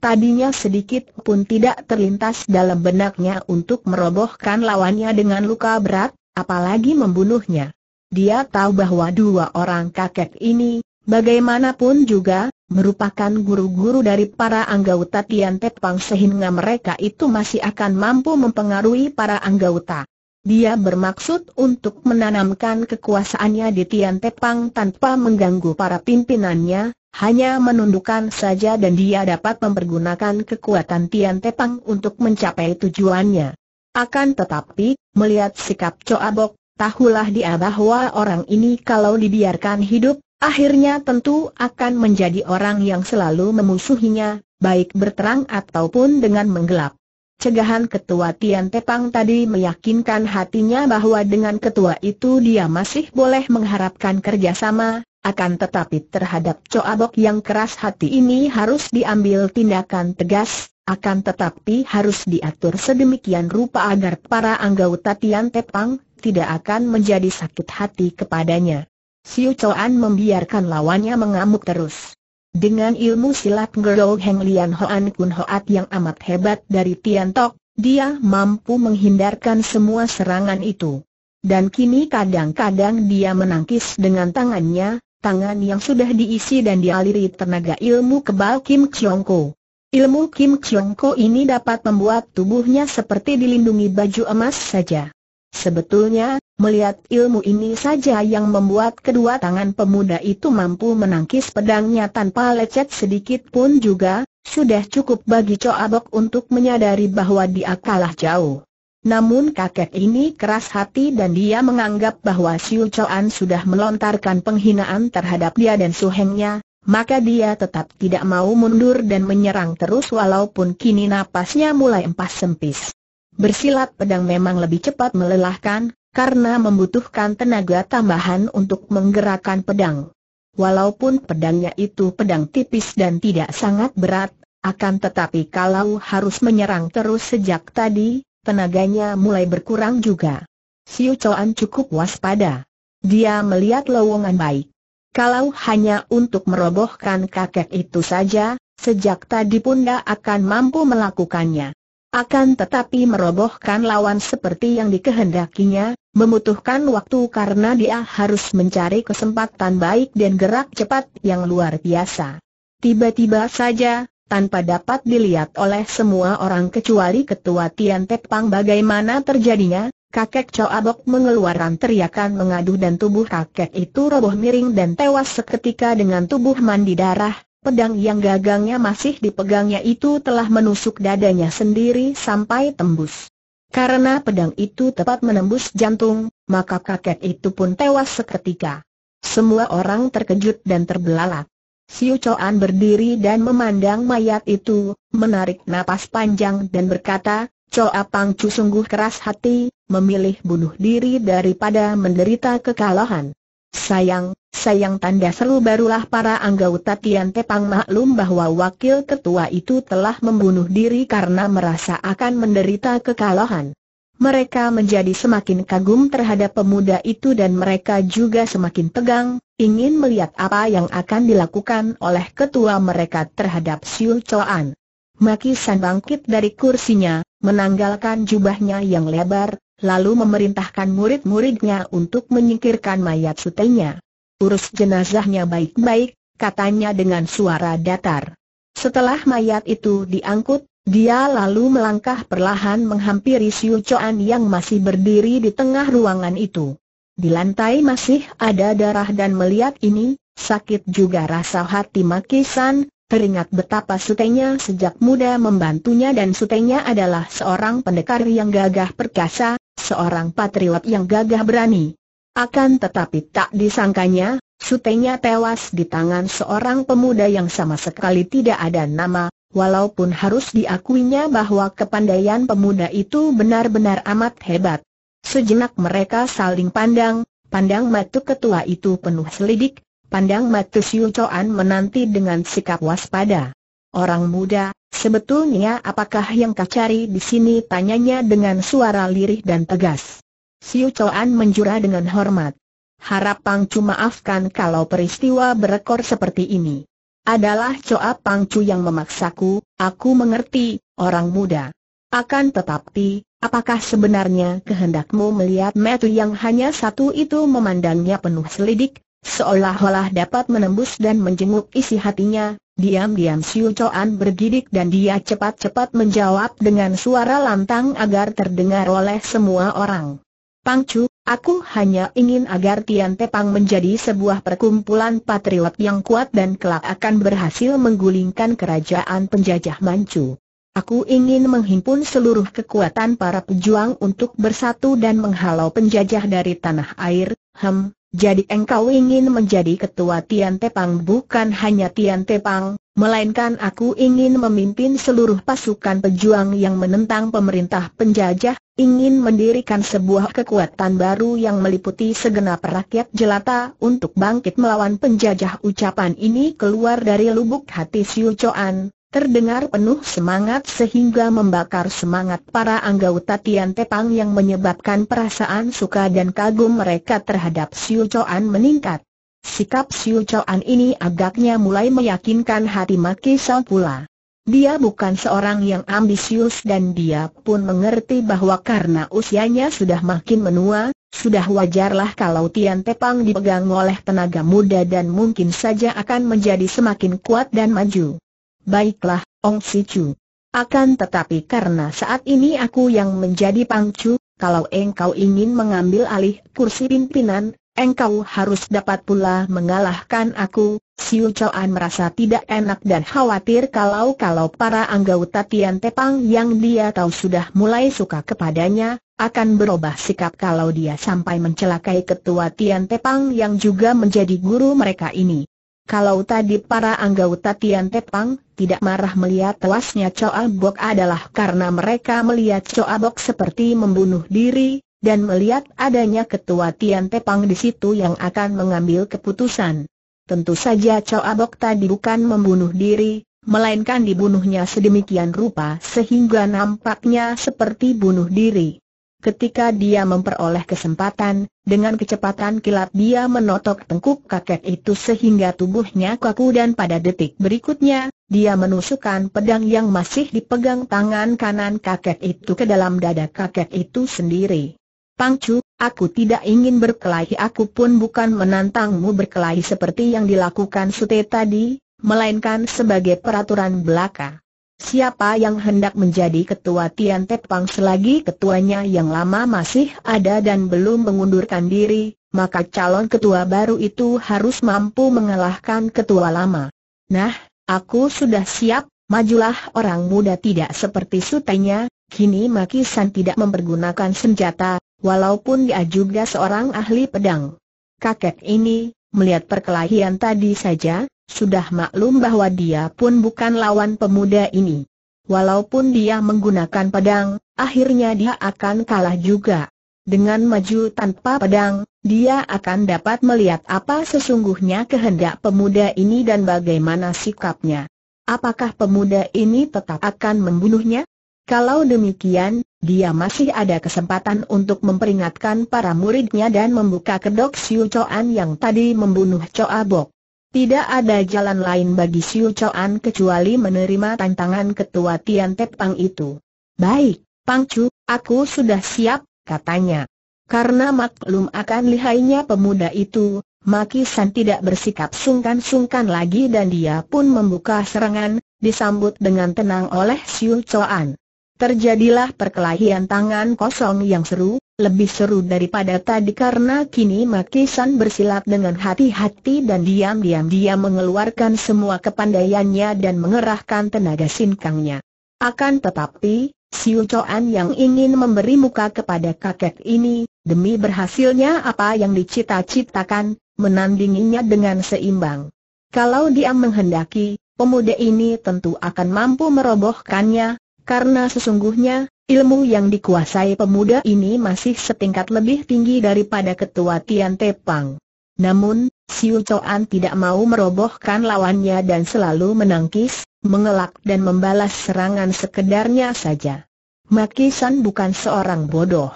Tadinya sedikit pun tidak terlintas dalam benaknya untuk merobohkan lawannya dengan luka berat, apalagi membunuhnya. Dia tahu bahwa dua orang kakek ini, bagaimanapun juga, merupakan guru-guru dari para anggota Tian Tepang sehingga mereka itu masih akan mampu mempengaruhi para anggota. Dia bermaksud untuk menanamkan kekuasaannya di Tian Tepang tanpa mengganggu para pimpinannya, hanya menundukkan saja dan dia dapat mempergunakan kekuatan Tian Tepang untuk mencapai tujuannya. Akan tetapi, melihat sikap Choa Bok, tahulah dia bahwa orang ini kalau dibiarkan hidup, akhirnya tentu akan menjadi orang yang selalu memusuhinya, baik berterang ataupun dengan menggelap. Cegahan ketua Tian Tepang tadi meyakinkan hatinya bahwa dengan ketua itu dia masih boleh mengharapkan kerjasama, akan tetapi terhadap Coabok yang keras hati ini harus diambil tindakan tegas, akan tetapi harus diatur sedemikian rupa agar para anggota Tian Tepang tidak akan menjadi sakit hati kepadanya. Siu Coan membiarkan lawannya mengamuk terus. Dengan ilmu silat Ngerou Heng Lian Hoan Kun Hoat yang amat hebat dari Tian Tok, dia mampu menghindarkan semua serangan itu. Dan kini kadang-kadang dia menangkis dengan tangannya, tangan yang sudah diisi dan dialiri tenaga ilmu kebal Kim Chiong Ko. Ilmu Kim Chiong Ko ini dapat membuat tubuhnya seperti dilindungi baju emas saja. Sebetulnya, melihat ilmu ini saja yang membuat kedua tangan pemuda itu mampu menangkis pedangnya tanpa lecet sedikit pun juga, sudah cukup bagi Coabok untuk menyadari bahwa dia kalah jauh. Namun kakek ini keras hati dan dia menganggap bahwa Siu Choan sudah melontarkan penghinaan terhadap dia dan suhengnya, maka dia tetap tidak mau mundur dan menyerang terus walaupun kini napasnya mulai empas sempis. Bersilat pedang memang lebih cepat melelahkan, karena membutuhkan tenaga tambahan untuk menggerakkan pedang. Walaupun pedangnya itu pedang tipis dan tidak sangat berat, akan tetapi kalau harus menyerang terus sejak tadi, tenaganya mulai berkurang juga. Siu Choan cukup waspada. Dia melihat lowongan baik. Kalau hanya untuk merobohkan kakek itu saja, sejak tadi pun dia akan mampu melakukannya. Akan tetapi merobohkan lawan seperti yang dikehendakinya, membutuhkan waktu karena dia harus mencari kesempatan baik dan gerak cepat yang luar biasa. Tiba-tiba saja, tanpa dapat dilihat oleh semua orang kecuali ketua Tian Tepang bagaimana terjadinya, kakek Abok mengeluarkan teriakan mengadu dan tubuh kakek itu roboh miring dan tewas seketika dengan tubuh mandi darah, Pedang yang gagangnya masih dipegangnya itu telah menusuk dadanya sendiri sampai tembus. Karena pedang itu tepat menembus jantung, maka kakek itu pun tewas seketika. Semua orang terkejut dan terbelalak. Siu Choan berdiri dan memandang mayat itu, menarik napas panjang dan berkata, Choa Chu sungguh keras hati, memilih bunuh diri daripada menderita kekalahan. Sayang, sayang tanda seru barulah para anggota Tian Tepang maklum bahwa wakil ketua itu telah membunuh diri karena merasa akan menderita kekalahan. Mereka menjadi semakin kagum terhadap pemuda itu dan mereka juga semakin tegang, ingin melihat apa yang akan dilakukan oleh ketua mereka terhadap Siul Choan. Maki San bangkit dari kursinya, menanggalkan jubahnya yang lebar, lalu memerintahkan murid-muridnya untuk menyingkirkan mayat sutenya. Urus jenazahnya baik-baik, katanya dengan suara datar. Setelah mayat itu diangkut, dia lalu melangkah perlahan menghampiri Siu Chuan yang masih berdiri di tengah ruangan itu. Di lantai masih ada darah dan melihat ini, sakit juga rasa hati Makisan, teringat betapa sutenya sejak muda membantunya dan sutenya adalah seorang pendekar yang gagah perkasa, seorang patriot yang gagah berani. Akan tetapi tak disangkanya, sutenya tewas di tangan seorang pemuda yang sama sekali tidak ada nama, walaupun harus diakuinya bahwa kepandaian pemuda itu benar-benar amat hebat. Sejenak mereka saling pandang, pandang matu ketua itu penuh selidik, pandang matu siucoan menanti dengan sikap waspada. Orang muda, sebetulnya apakah yang kau cari di sini? Tanyanya dengan suara lirih dan tegas. Siu Choan menjura dengan hormat. Harap Pang Chu maafkan kalau peristiwa berekor seperti ini. Adalah Choa Chu yang memaksaku, aku mengerti, orang muda. Akan tetapi, apakah sebenarnya kehendakmu melihat metu yang hanya satu itu memandangnya penuh selidik, Seolah-olah dapat menembus dan menjenguk isi hatinya, diam-diam Siu Coan bergidik dan dia cepat-cepat menjawab dengan suara lantang agar terdengar oleh semua orang. Pang Chu, aku hanya ingin agar Tian Tepang menjadi sebuah perkumpulan patriot yang kuat dan kelak akan berhasil menggulingkan kerajaan penjajah Manchu. Aku ingin menghimpun seluruh kekuatan para pejuang untuk bersatu dan menghalau penjajah dari tanah air, hem, jadi engkau ingin menjadi ketua Tian Tepang bukan hanya Tian Tepang, melainkan aku ingin memimpin seluruh pasukan pejuang yang menentang pemerintah penjajah, ingin mendirikan sebuah kekuatan baru yang meliputi segenap rakyat jelata untuk bangkit melawan penjajah. Ucapan ini keluar dari lubuk hati Siu Choan, terdengar penuh semangat sehingga membakar semangat para anggota Tian Tepang yang menyebabkan perasaan suka dan kagum mereka terhadap Siu Choan meningkat. Sikap Siu Choan ini agaknya mulai meyakinkan hati Maki Sao pula. Dia bukan seorang yang ambisius dan dia pun mengerti bahwa karena usianya sudah makin menua, sudah wajarlah kalau Tian Tepang dipegang oleh tenaga muda dan mungkin saja akan menjadi semakin kuat dan maju. Baiklah, Ong Si Chu. Akan tetapi karena saat ini aku yang menjadi pangcu, kalau engkau ingin mengambil alih kursi pimpinan, engkau harus dapat pula mengalahkan aku. Siu An merasa tidak enak dan khawatir kalau-kalau para anggota Tian Tepang yang dia tahu sudah mulai suka kepadanya, akan berubah sikap kalau dia sampai mencelakai ketua Tian Tepang yang juga menjadi guru mereka ini. Kalau tadi para anggota Tian Tepang tidak marah melihat tewasnya Choa Bok adalah karena mereka melihat Choa Bok seperti membunuh diri, dan melihat adanya ketua Tian Tepang di situ yang akan mengambil keputusan. Tentu saja Choa Bok tadi bukan membunuh diri, melainkan dibunuhnya sedemikian rupa sehingga nampaknya seperti bunuh diri. Ketika dia memperoleh kesempatan, dengan kecepatan kilat dia menotok tengkuk kakek itu sehingga tubuhnya kaku dan pada detik berikutnya, dia menusukkan pedang yang masih dipegang tangan kanan kakek itu ke dalam dada kakek itu sendiri. Pangcu, aku tidak ingin berkelahi aku pun bukan menantangmu berkelahi seperti yang dilakukan Sute tadi, melainkan sebagai peraturan belaka. Siapa yang hendak menjadi ketua Tian Tepang selagi ketuanya yang lama masih ada dan belum mengundurkan diri, maka calon ketua baru itu harus mampu mengalahkan ketua lama. Nah, aku sudah siap, majulah orang muda tidak seperti sutenya, kini Makisan tidak mempergunakan senjata, walaupun dia juga seorang ahli pedang. Kakek ini, melihat perkelahian tadi saja, sudah maklum bahwa dia pun bukan lawan pemuda ini. Walaupun dia menggunakan pedang, akhirnya dia akan kalah juga. Dengan maju tanpa pedang, dia akan dapat melihat apa sesungguhnya kehendak pemuda ini dan bagaimana sikapnya. Apakah pemuda ini tetap akan membunuhnya? Kalau demikian, dia masih ada kesempatan untuk memperingatkan para muridnya dan membuka kedok Siu Choan yang tadi membunuh Choa Bok. Tidak ada jalan lain bagi Siu Choan kecuali menerima tantangan ketua Tian Te Pang itu. Baik, Pang Chu, aku sudah siap, katanya. Karena maklum akan lihainya pemuda itu, Maki San tidak bersikap sungkan-sungkan lagi dan dia pun membuka serangan, disambut dengan tenang oleh Siu Choan. Terjadilah perkelahian tangan kosong yang seru, lebih seru daripada tadi karena kini Makisan bersilat dengan hati-hati dan diam-diam dia mengeluarkan semua kepandaiannya dan mengerahkan tenaga sinkangnya. Akan tetapi, si Ucoan yang ingin memberi muka kepada kakek ini, demi berhasilnya apa yang dicita-citakan, menandinginya dengan seimbang. Kalau dia menghendaki, pemuda ini tentu akan mampu merobohkannya, karena sesungguhnya, Ilmu yang dikuasai pemuda ini masih setingkat lebih tinggi daripada ketua Tian Te Pang. Namun, Siu Chuan tidak mau merobohkan lawannya dan selalu menangkis, mengelak dan membalas serangan sekedarnya saja. Makisan bukan seorang bodoh.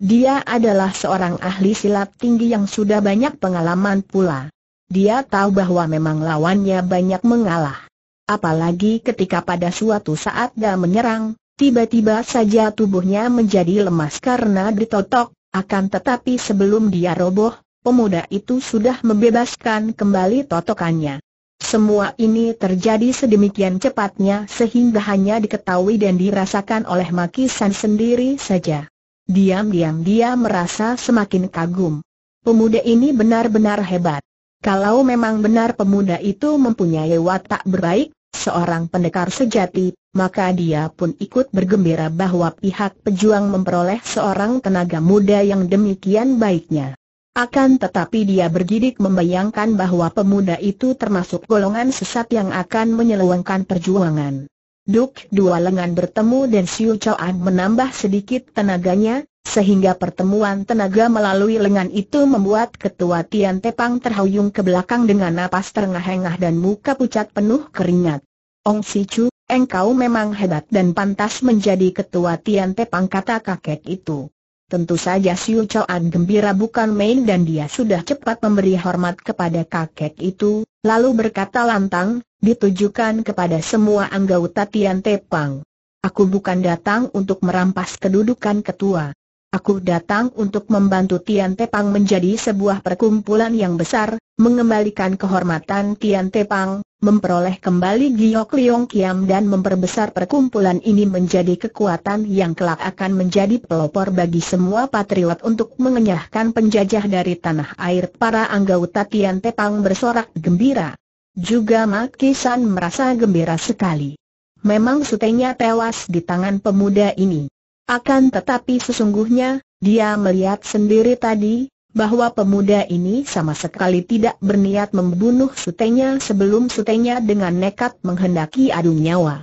Dia adalah seorang ahli silat tinggi yang sudah banyak pengalaman pula. Dia tahu bahwa memang lawannya banyak mengalah. Apalagi ketika pada suatu saat dia menyerang, Tiba-tiba saja tubuhnya menjadi lemas karena ditotok, akan tetapi sebelum dia roboh, pemuda itu sudah membebaskan kembali totokannya. Semua ini terjadi sedemikian cepatnya sehingga hanya diketahui dan dirasakan oleh Maki San sendiri saja. Diam-diam dia merasa semakin kagum. Pemuda ini benar-benar hebat. Kalau memang benar pemuda itu mempunyai watak berbaik, seorang pendekar sejati, maka dia pun ikut bergembira bahwa pihak pejuang memperoleh seorang tenaga muda yang demikian baiknya. Akan tetapi dia bergidik membayangkan bahwa pemuda itu termasuk golongan sesat yang akan menyeluangkan perjuangan. Duk dua lengan bertemu dan Siu An menambah sedikit tenaganya, sehingga pertemuan tenaga melalui lengan itu membuat ketua Tian Tepang terhuyung ke belakang dengan napas terengah-engah dan muka pucat penuh keringat. Ong Si Chu, engkau memang hebat dan pantas menjadi ketua Tian Tepang kata kakek itu. Tentu saja Siu An gembira bukan main dan dia sudah cepat memberi hormat kepada kakek itu, Lalu berkata lantang, ditujukan kepada semua anggota Tian Tepang. Aku bukan datang untuk merampas kedudukan ketua. Aku datang untuk membantu Tian Tepang menjadi sebuah perkumpulan yang besar, mengembalikan kehormatan Tian Tepang, memperoleh kembali Giok Liong Kiam dan memperbesar perkumpulan ini menjadi kekuatan yang kelak akan menjadi pelopor bagi semua patriot untuk mengenyahkan penjajah dari tanah air. Para anggota Tian Tepang bersorak gembira. Juga Makisan merasa gembira sekali. Memang sutenya tewas di tangan pemuda ini. Akan tetapi sesungguhnya, dia melihat sendiri tadi, bahwa pemuda ini sama sekali tidak berniat membunuh sutenya sebelum sutenya dengan nekat menghendaki adu nyawa.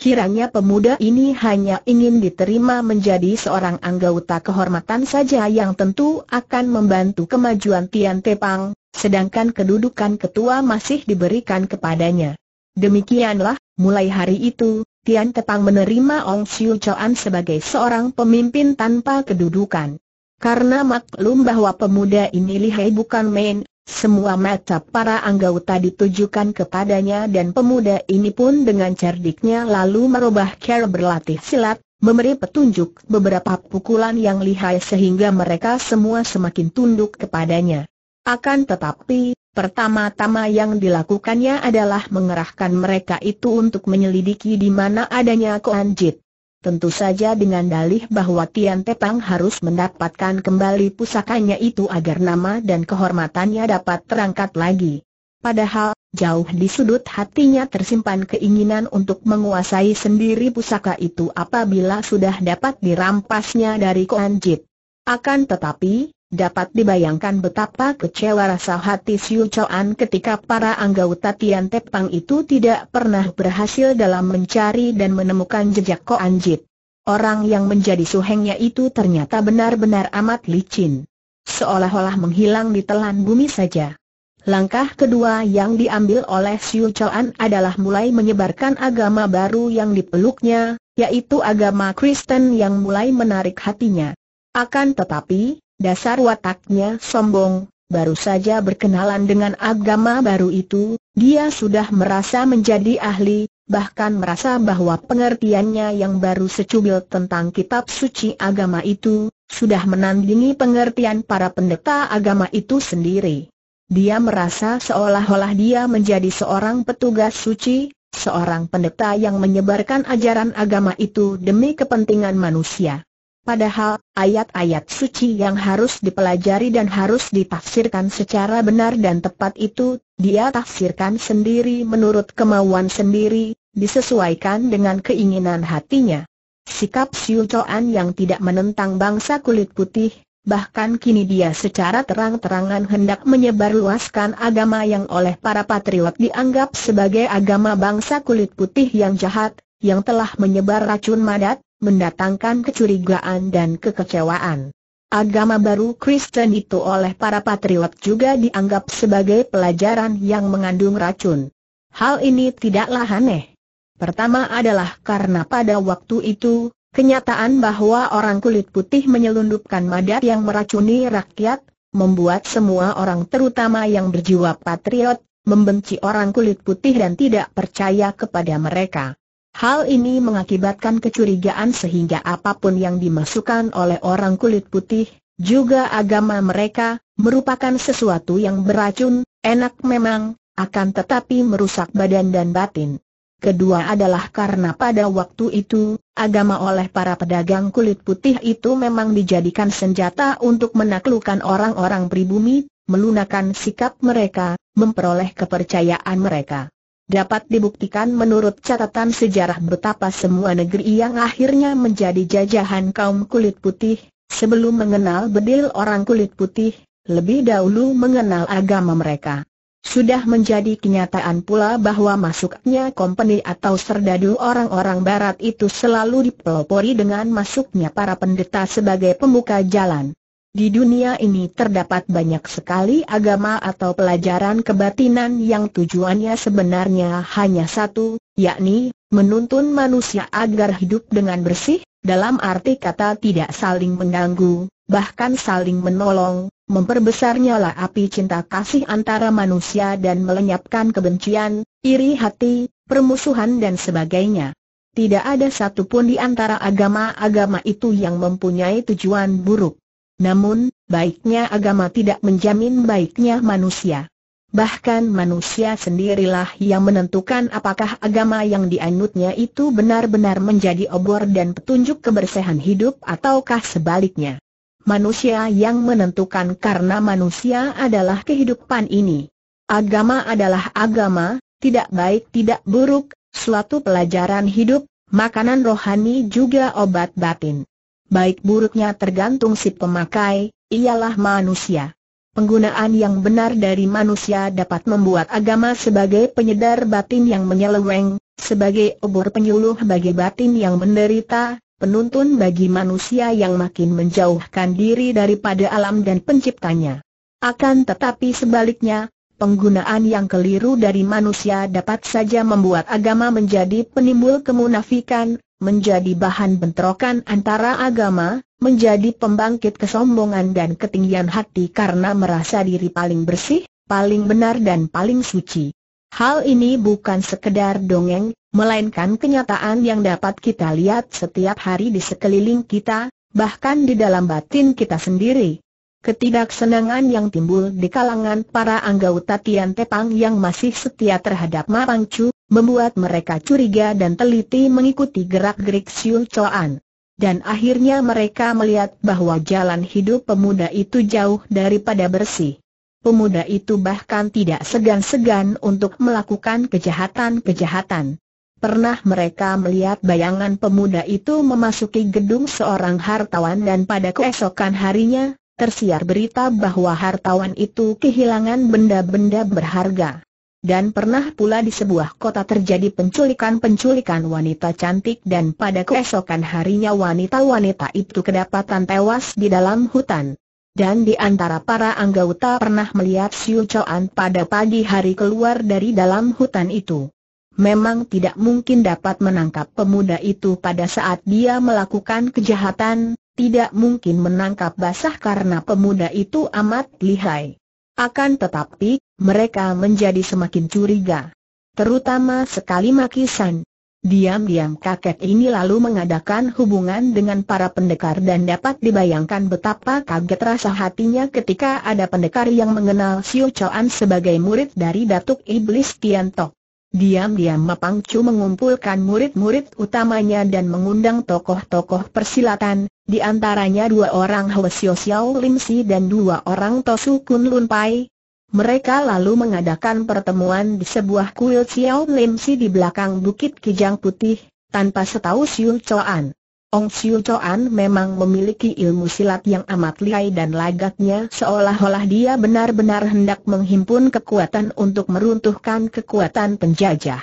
Kiranya pemuda ini hanya ingin diterima menjadi seorang anggota kehormatan saja yang tentu akan membantu kemajuan Tian Tepang, sedangkan kedudukan ketua masih diberikan kepadanya. Demikianlah, mulai hari itu, Tian Tepang menerima Ong Siu Choan sebagai seorang pemimpin tanpa kedudukan. Karena maklum bahwa pemuda ini lihai bukan main, semua mata para anggota ditujukan kepadanya dan pemuda ini pun dengan cerdiknya lalu merubah cara berlatih silat, memberi petunjuk beberapa pukulan yang lihai sehingga mereka semua semakin tunduk kepadanya. Akan tetapi, Pertama-tama yang dilakukannya adalah mengerahkan mereka itu untuk menyelidiki di mana adanya Koan Jit. Tentu saja dengan dalih bahwa Tian Tepang harus mendapatkan kembali pusakanya itu agar nama dan kehormatannya dapat terangkat lagi. Padahal, jauh di sudut hatinya tersimpan keinginan untuk menguasai sendiri pusaka itu apabila sudah dapat dirampasnya dari Koan Jit. Akan tetapi, Dapat dibayangkan betapa kecewa rasa hati Siu Choan ketika para anggota Tian Tepang itu tidak pernah berhasil dalam mencari dan menemukan jejak Ko Anjit. Orang yang menjadi suhengnya itu ternyata benar-benar amat licin. Seolah-olah menghilang di telan bumi saja. Langkah kedua yang diambil oleh Siu Choan adalah mulai menyebarkan agama baru yang dipeluknya, yaitu agama Kristen yang mulai menarik hatinya. Akan tetapi, dasar wataknya sombong, baru saja berkenalan dengan agama baru itu, dia sudah merasa menjadi ahli, bahkan merasa bahwa pengertiannya yang baru secubil tentang kitab suci agama itu, sudah menandingi pengertian para pendeta agama itu sendiri. Dia merasa seolah-olah dia menjadi seorang petugas suci, seorang pendeta yang menyebarkan ajaran agama itu demi kepentingan manusia. Padahal, ayat-ayat suci yang harus dipelajari dan harus ditafsirkan secara benar dan tepat itu, dia tafsirkan sendiri menurut kemauan sendiri, disesuaikan dengan keinginan hatinya. Sikap Siu yang tidak menentang bangsa kulit putih, bahkan kini dia secara terang-terangan hendak menyebarluaskan agama yang oleh para patriot dianggap sebagai agama bangsa kulit putih yang jahat, yang telah menyebar racun madat, mendatangkan kecurigaan dan kekecewaan. Agama baru Kristen itu oleh para patriot juga dianggap sebagai pelajaran yang mengandung racun. Hal ini tidaklah aneh. Pertama adalah karena pada waktu itu, kenyataan bahwa orang kulit putih menyelundupkan madat yang meracuni rakyat, membuat semua orang terutama yang berjiwa patriot, membenci orang kulit putih dan tidak percaya kepada mereka. Hal ini mengakibatkan kecurigaan sehingga apapun yang dimasukkan oleh orang kulit putih, juga agama mereka, merupakan sesuatu yang beracun, enak memang, akan tetapi merusak badan dan batin. Kedua adalah karena pada waktu itu, agama oleh para pedagang kulit putih itu memang dijadikan senjata untuk menaklukkan orang-orang pribumi, melunakan sikap mereka, memperoleh kepercayaan mereka dapat dibuktikan menurut catatan sejarah betapa semua negeri yang akhirnya menjadi jajahan kaum kulit putih, sebelum mengenal bedil orang kulit putih, lebih dahulu mengenal agama mereka. Sudah menjadi kenyataan pula bahwa masuknya kompeni atau serdadu orang-orang barat itu selalu dipelopori dengan masuknya para pendeta sebagai pembuka jalan. Di dunia ini terdapat banyak sekali agama atau pelajaran kebatinan yang tujuannya sebenarnya hanya satu, yakni menuntun manusia agar hidup dengan bersih, dalam arti kata tidak saling mengganggu, bahkan saling menolong, memperbesarnyalah api cinta kasih antara manusia dan melenyapkan kebencian, iri hati, permusuhan dan sebagainya. Tidak ada satupun di antara agama-agama itu yang mempunyai tujuan buruk. Namun, baiknya agama tidak menjamin baiknya manusia. Bahkan manusia sendirilah yang menentukan apakah agama yang dianutnya itu benar-benar menjadi obor dan petunjuk kebersihan hidup ataukah sebaliknya. Manusia yang menentukan karena manusia adalah kehidupan ini. Agama adalah agama, tidak baik tidak buruk, suatu pelajaran hidup, makanan rohani juga obat batin baik buruknya tergantung si pemakai, ialah manusia. Penggunaan yang benar dari manusia dapat membuat agama sebagai penyedar batin yang menyeleweng, sebagai obor penyuluh bagi batin yang menderita, penuntun bagi manusia yang makin menjauhkan diri daripada alam dan penciptanya. Akan tetapi sebaliknya, penggunaan yang keliru dari manusia dapat saja membuat agama menjadi penimbul kemunafikan, menjadi bahan bentrokan antara agama, menjadi pembangkit kesombongan dan ketinggian hati karena merasa diri paling bersih, paling benar dan paling suci. Hal ini bukan sekedar dongeng, melainkan kenyataan yang dapat kita lihat setiap hari di sekeliling kita, bahkan di dalam batin kita sendiri. Ketidaksenangan yang timbul di kalangan para anggota Tian Tepang yang masih setia terhadap Marangcu, membuat mereka curiga dan teliti mengikuti gerak-gerik Siul Choan. Dan akhirnya mereka melihat bahwa jalan hidup pemuda itu jauh daripada bersih. Pemuda itu bahkan tidak segan-segan untuk melakukan kejahatan-kejahatan. Pernah mereka melihat bayangan pemuda itu memasuki gedung seorang hartawan dan pada keesokan harinya, tersiar berita bahwa hartawan itu kehilangan benda-benda berharga dan pernah pula di sebuah kota terjadi penculikan-penculikan wanita cantik dan pada keesokan harinya wanita-wanita itu kedapatan tewas di dalam hutan. Dan di antara para anggota pernah melihat Siu Choan pada pagi hari keluar dari dalam hutan itu. Memang tidak mungkin dapat menangkap pemuda itu pada saat dia melakukan kejahatan, tidak mungkin menangkap basah karena pemuda itu amat lihai. Akan tetapi, mereka menjadi semakin curiga. Terutama sekali Makisan. Diam-diam kakek ini lalu mengadakan hubungan dengan para pendekar dan dapat dibayangkan betapa kaget rasa hatinya ketika ada pendekar yang mengenal Xiao Choan sebagai murid dari Datuk Iblis Tiantok. Diam-diam Mapang Mapangcu mengumpulkan murid-murid utamanya dan mengundang tokoh-tokoh persilatan, di antaranya dua orang Hwasyo Xiao Lim Si dan dua orang Tosu Kun Lun Pai. Mereka lalu mengadakan pertemuan di sebuah kuil Xiao Lim Si di belakang Bukit Kijang Putih, tanpa setahu Siu Coan. Ong Siu Toan memang memiliki ilmu silat yang amat lihai dan lagaknya seolah-olah dia benar-benar hendak menghimpun kekuatan untuk meruntuhkan kekuatan penjajah.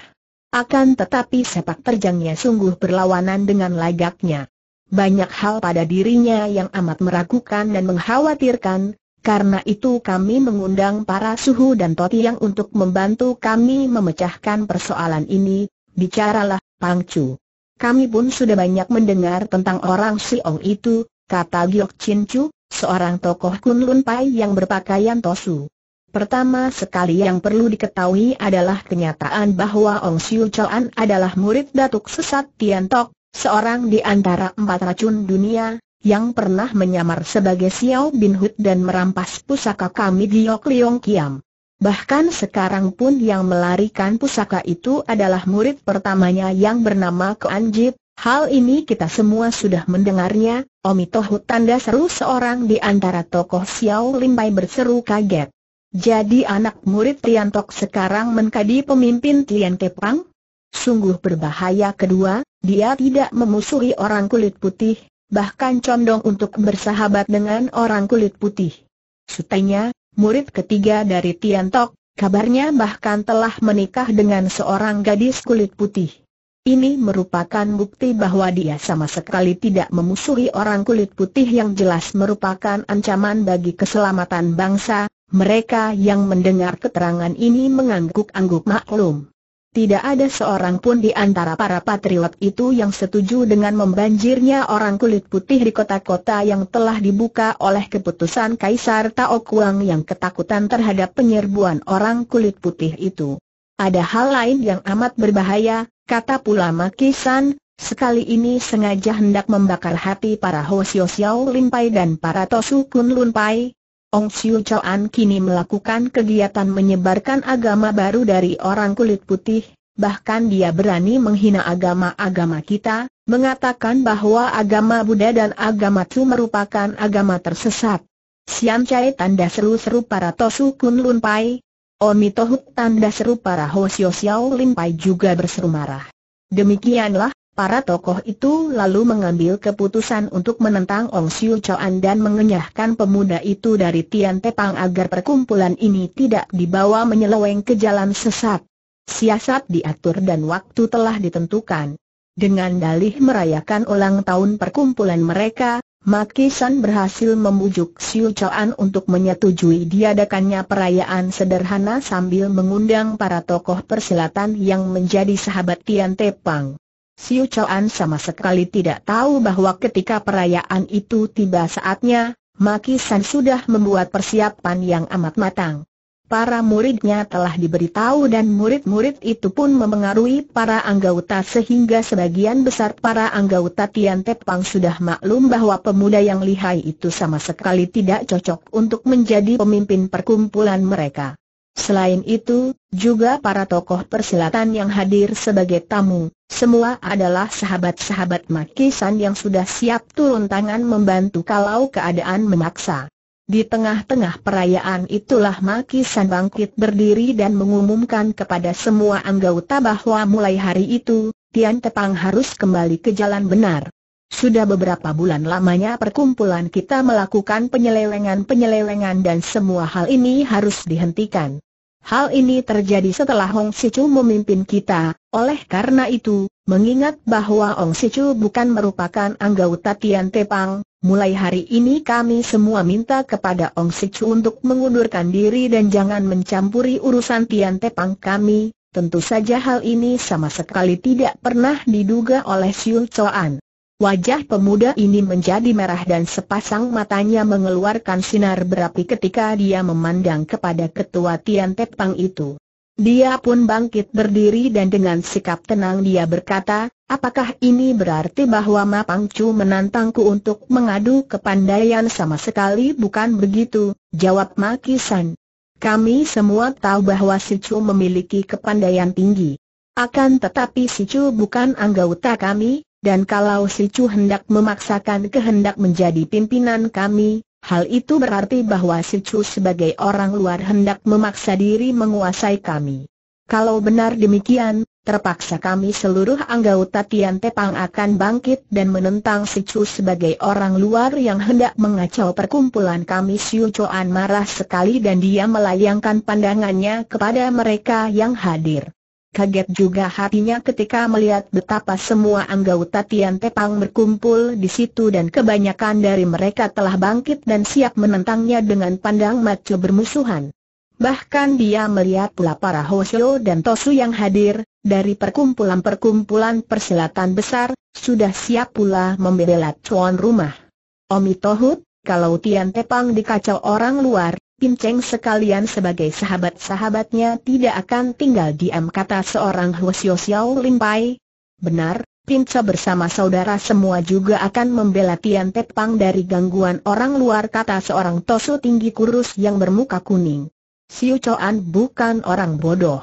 Akan tetapi sepak terjangnya sungguh berlawanan dengan lagaknya. Banyak hal pada dirinya yang amat meragukan dan mengkhawatirkan, karena itu kami mengundang para suhu dan toti yang untuk membantu kami memecahkan persoalan ini, bicaralah, Pangcu. Kami pun sudah banyak mendengar tentang orang Siong itu, kata Giok Chin Chu, seorang tokoh Kunlun Pai yang berpakaian tosu. Pertama sekali yang perlu diketahui adalah kenyataan bahwa Ong Siu Choan adalah murid datuk sesat Tian Tok, seorang di antara empat racun dunia, yang pernah menyamar sebagai Xiao Bin Hut dan merampas pusaka kami Giok Leong Kiam. Bahkan sekarang pun yang melarikan pusaka itu adalah murid pertamanya yang bernama Keanjit. Hal ini kita semua sudah mendengarnya, Omitohu tanda seru seorang di antara tokoh Xiao Limbai berseru kaget. Jadi anak murid Tian Tok sekarang menkadi pemimpin Tian Tepang? Sungguh berbahaya kedua, dia tidak memusuhi orang kulit putih, bahkan condong untuk bersahabat dengan orang kulit putih. Sutanya, murid ketiga dari Tian Tiantok, kabarnya bahkan telah menikah dengan seorang gadis kulit putih. Ini merupakan bukti bahwa dia sama sekali tidak memusuhi orang kulit putih yang jelas merupakan ancaman bagi keselamatan bangsa, mereka yang mendengar keterangan ini mengangguk-angguk maklum. Tidak ada seorang pun di antara para patriot itu yang setuju dengan membanjirnya orang kulit putih di kota-kota yang telah dibuka oleh keputusan Kaisar Tao Kuang yang ketakutan terhadap penyerbuan orang kulit putih itu. Ada hal lain yang amat berbahaya, kata pula Makisan, sekali ini sengaja hendak membakar hati para Hosio Xiao Limpai dan para Tosu Kun Lunpai, Ong Siu Choan kini melakukan kegiatan menyebarkan agama baru dari orang kulit putih, bahkan dia berani menghina agama-agama kita, mengatakan bahwa agama Buddha dan agama Chu merupakan agama tersesat. Siam Chai tanda seru-seru para Tosu Kun Lun Pai, Omi Tohuk tanda seru para Siu Siu Lin Pai juga berseru marah. Demikianlah, para tokoh itu lalu mengambil keputusan untuk menentang Ong Siu Choan dan mengenyahkan pemuda itu dari Tian Te Tepang agar perkumpulan ini tidak dibawa menyeleweng ke jalan sesat. Siasat diatur dan waktu telah ditentukan. Dengan dalih merayakan ulang tahun perkumpulan mereka, Makisan berhasil membujuk Siu Choan untuk menyetujui diadakannya perayaan sederhana sambil mengundang para tokoh persilatan yang menjadi sahabat Tian Te Tepang. Siu Chuan sama sekali tidak tahu bahwa ketika perayaan itu tiba saatnya, Maki San sudah membuat persiapan yang amat matang. Para muridnya telah diberitahu dan murid-murid itu pun memengaruhi para anggota sehingga sebagian besar para anggota Tian Tepang sudah maklum bahwa pemuda yang lihai itu sama sekali tidak cocok untuk menjadi pemimpin perkumpulan mereka. Selain itu, juga para tokoh persilatan yang hadir sebagai tamu, semua adalah sahabat-sahabat Makisan yang sudah siap turun tangan membantu kalau keadaan memaksa. Di tengah-tengah perayaan itulah Makisan bangkit berdiri dan mengumumkan kepada semua anggota bahwa mulai hari itu, Tian Tepang harus kembali ke jalan benar. Sudah beberapa bulan lamanya perkumpulan kita melakukan penyelewengan-penyelewengan dan semua hal ini harus dihentikan. Hal ini terjadi setelah Hong Sichu memimpin kita, oleh karena itu, mengingat bahwa Hong Sichu bukan merupakan anggota Tian Tepang, mulai hari ini kami semua minta kepada Hong Sichu untuk mengundurkan diri dan jangan mencampuri urusan Tian Tepang kami, tentu saja hal ini sama sekali tidak pernah diduga oleh Siu Choan. Wajah pemuda ini menjadi merah dan sepasang matanya mengeluarkan sinar berapi ketika dia memandang kepada ketua Tian Tepang itu. Dia pun bangkit berdiri dan dengan sikap tenang dia berkata, apakah ini berarti bahwa Ma Pang Chu menantangku untuk mengadu kepandaian sama sekali bukan begitu, jawab Ma Kisan. Kami semua tahu bahwa si Chu memiliki kepandaian tinggi. Akan tetapi si Chu bukan anggota kami, dan kalau si Chu hendak memaksakan kehendak menjadi pimpinan kami, hal itu berarti bahwa si Chu sebagai orang luar hendak memaksa diri menguasai kami. Kalau benar demikian, terpaksa kami seluruh anggota Tian Tepang akan bangkit dan menentang si Chu sebagai orang luar yang hendak mengacau perkumpulan kami. Si Chuan marah sekali dan dia melayangkan pandangannya kepada mereka yang hadir. Kaget juga hatinya ketika melihat betapa semua anggota Tian Tepang berkumpul di situ dan kebanyakan dari mereka telah bangkit dan siap menentangnya dengan pandang mata bermusuhan. Bahkan dia melihat pula para Hoshio dan Tosu yang hadir, dari perkumpulan-perkumpulan persilatan besar, sudah siap pula membela tuan rumah. Omi Tohut, kalau Tian Tepang dikacau orang luar, Pinceng sekalian sebagai sahabat-sahabatnya tidak akan tinggal diam kata seorang Hwasyo Xiao Limpai. Benar, Cheng bersama saudara semua juga akan membela Tian Te Tepang dari gangguan orang luar kata seorang Tosu tinggi kurus yang bermuka kuning. Siu Chuan bukan orang bodoh.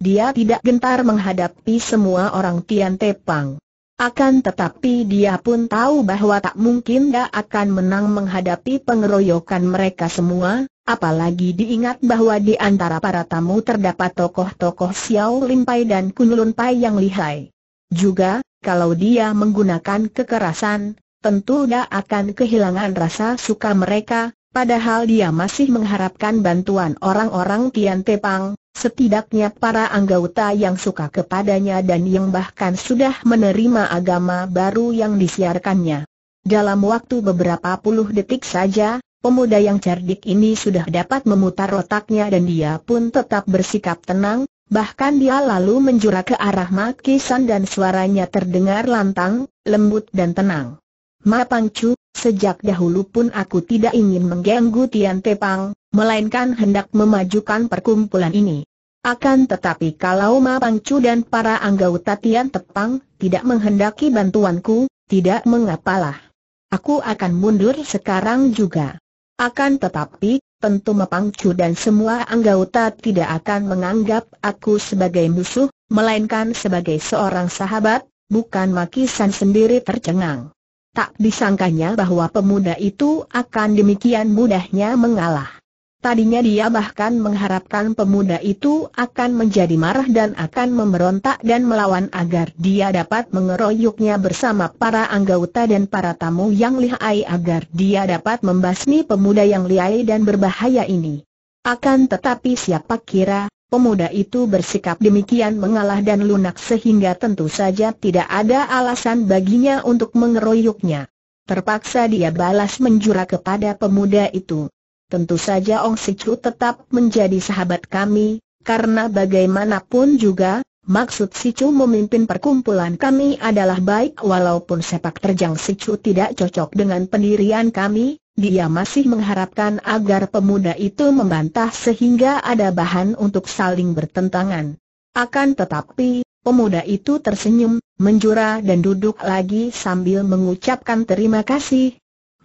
Dia tidak gentar menghadapi semua orang Tian Te Tepang. Akan tetapi dia pun tahu bahwa tak mungkin dia akan menang menghadapi pengeroyokan mereka semua, Apalagi diingat bahwa di antara para tamu terdapat tokoh-tokoh Xiao Limpai dan Kun Pai yang lihai. Juga, kalau dia menggunakan kekerasan, tentu dia akan kehilangan rasa suka mereka, padahal dia masih mengharapkan bantuan orang-orang Tian Tepang, setidaknya para anggota yang suka kepadanya dan yang bahkan sudah menerima agama baru yang disiarkannya. Dalam waktu beberapa puluh detik saja, Pemuda yang cerdik ini sudah dapat memutar otaknya dan dia pun tetap bersikap tenang, bahkan dia lalu menjura ke arah Makisan dan suaranya terdengar lantang, lembut dan tenang. Ma Pangcu, sejak dahulu pun aku tidak ingin mengganggu Tian Te Pang, melainkan hendak memajukan perkumpulan ini. Akan tetapi kalau Ma Pangcu dan para anggota Tian Te Pang tidak menghendaki bantuanku, tidak mengapalah. Aku akan mundur sekarang juga. Akan tetapi, tentu Mepangcu dan semua anggota tidak akan menganggap aku sebagai musuh, melainkan sebagai seorang sahabat, bukan Makisan sendiri tercengang. Tak disangkanya bahwa pemuda itu akan demikian mudahnya mengalah. Tadinya dia bahkan mengharapkan pemuda itu akan menjadi marah dan akan memberontak dan melawan agar dia dapat mengeroyoknya bersama para anggota dan para tamu yang lihai agar dia dapat membasmi pemuda yang lihai dan berbahaya ini. Akan tetapi siapa kira, pemuda itu bersikap demikian mengalah dan lunak sehingga tentu saja tidak ada alasan baginya untuk mengeroyoknya. Terpaksa dia balas menjura kepada pemuda itu tentu saja Ong Sichu tetap menjadi sahabat kami, karena bagaimanapun juga, maksud Sichu memimpin perkumpulan kami adalah baik walaupun sepak terjang Sichu tidak cocok dengan pendirian kami, dia masih mengharapkan agar pemuda itu membantah sehingga ada bahan untuk saling bertentangan. Akan tetapi, pemuda itu tersenyum, menjura dan duduk lagi sambil mengucapkan terima kasih.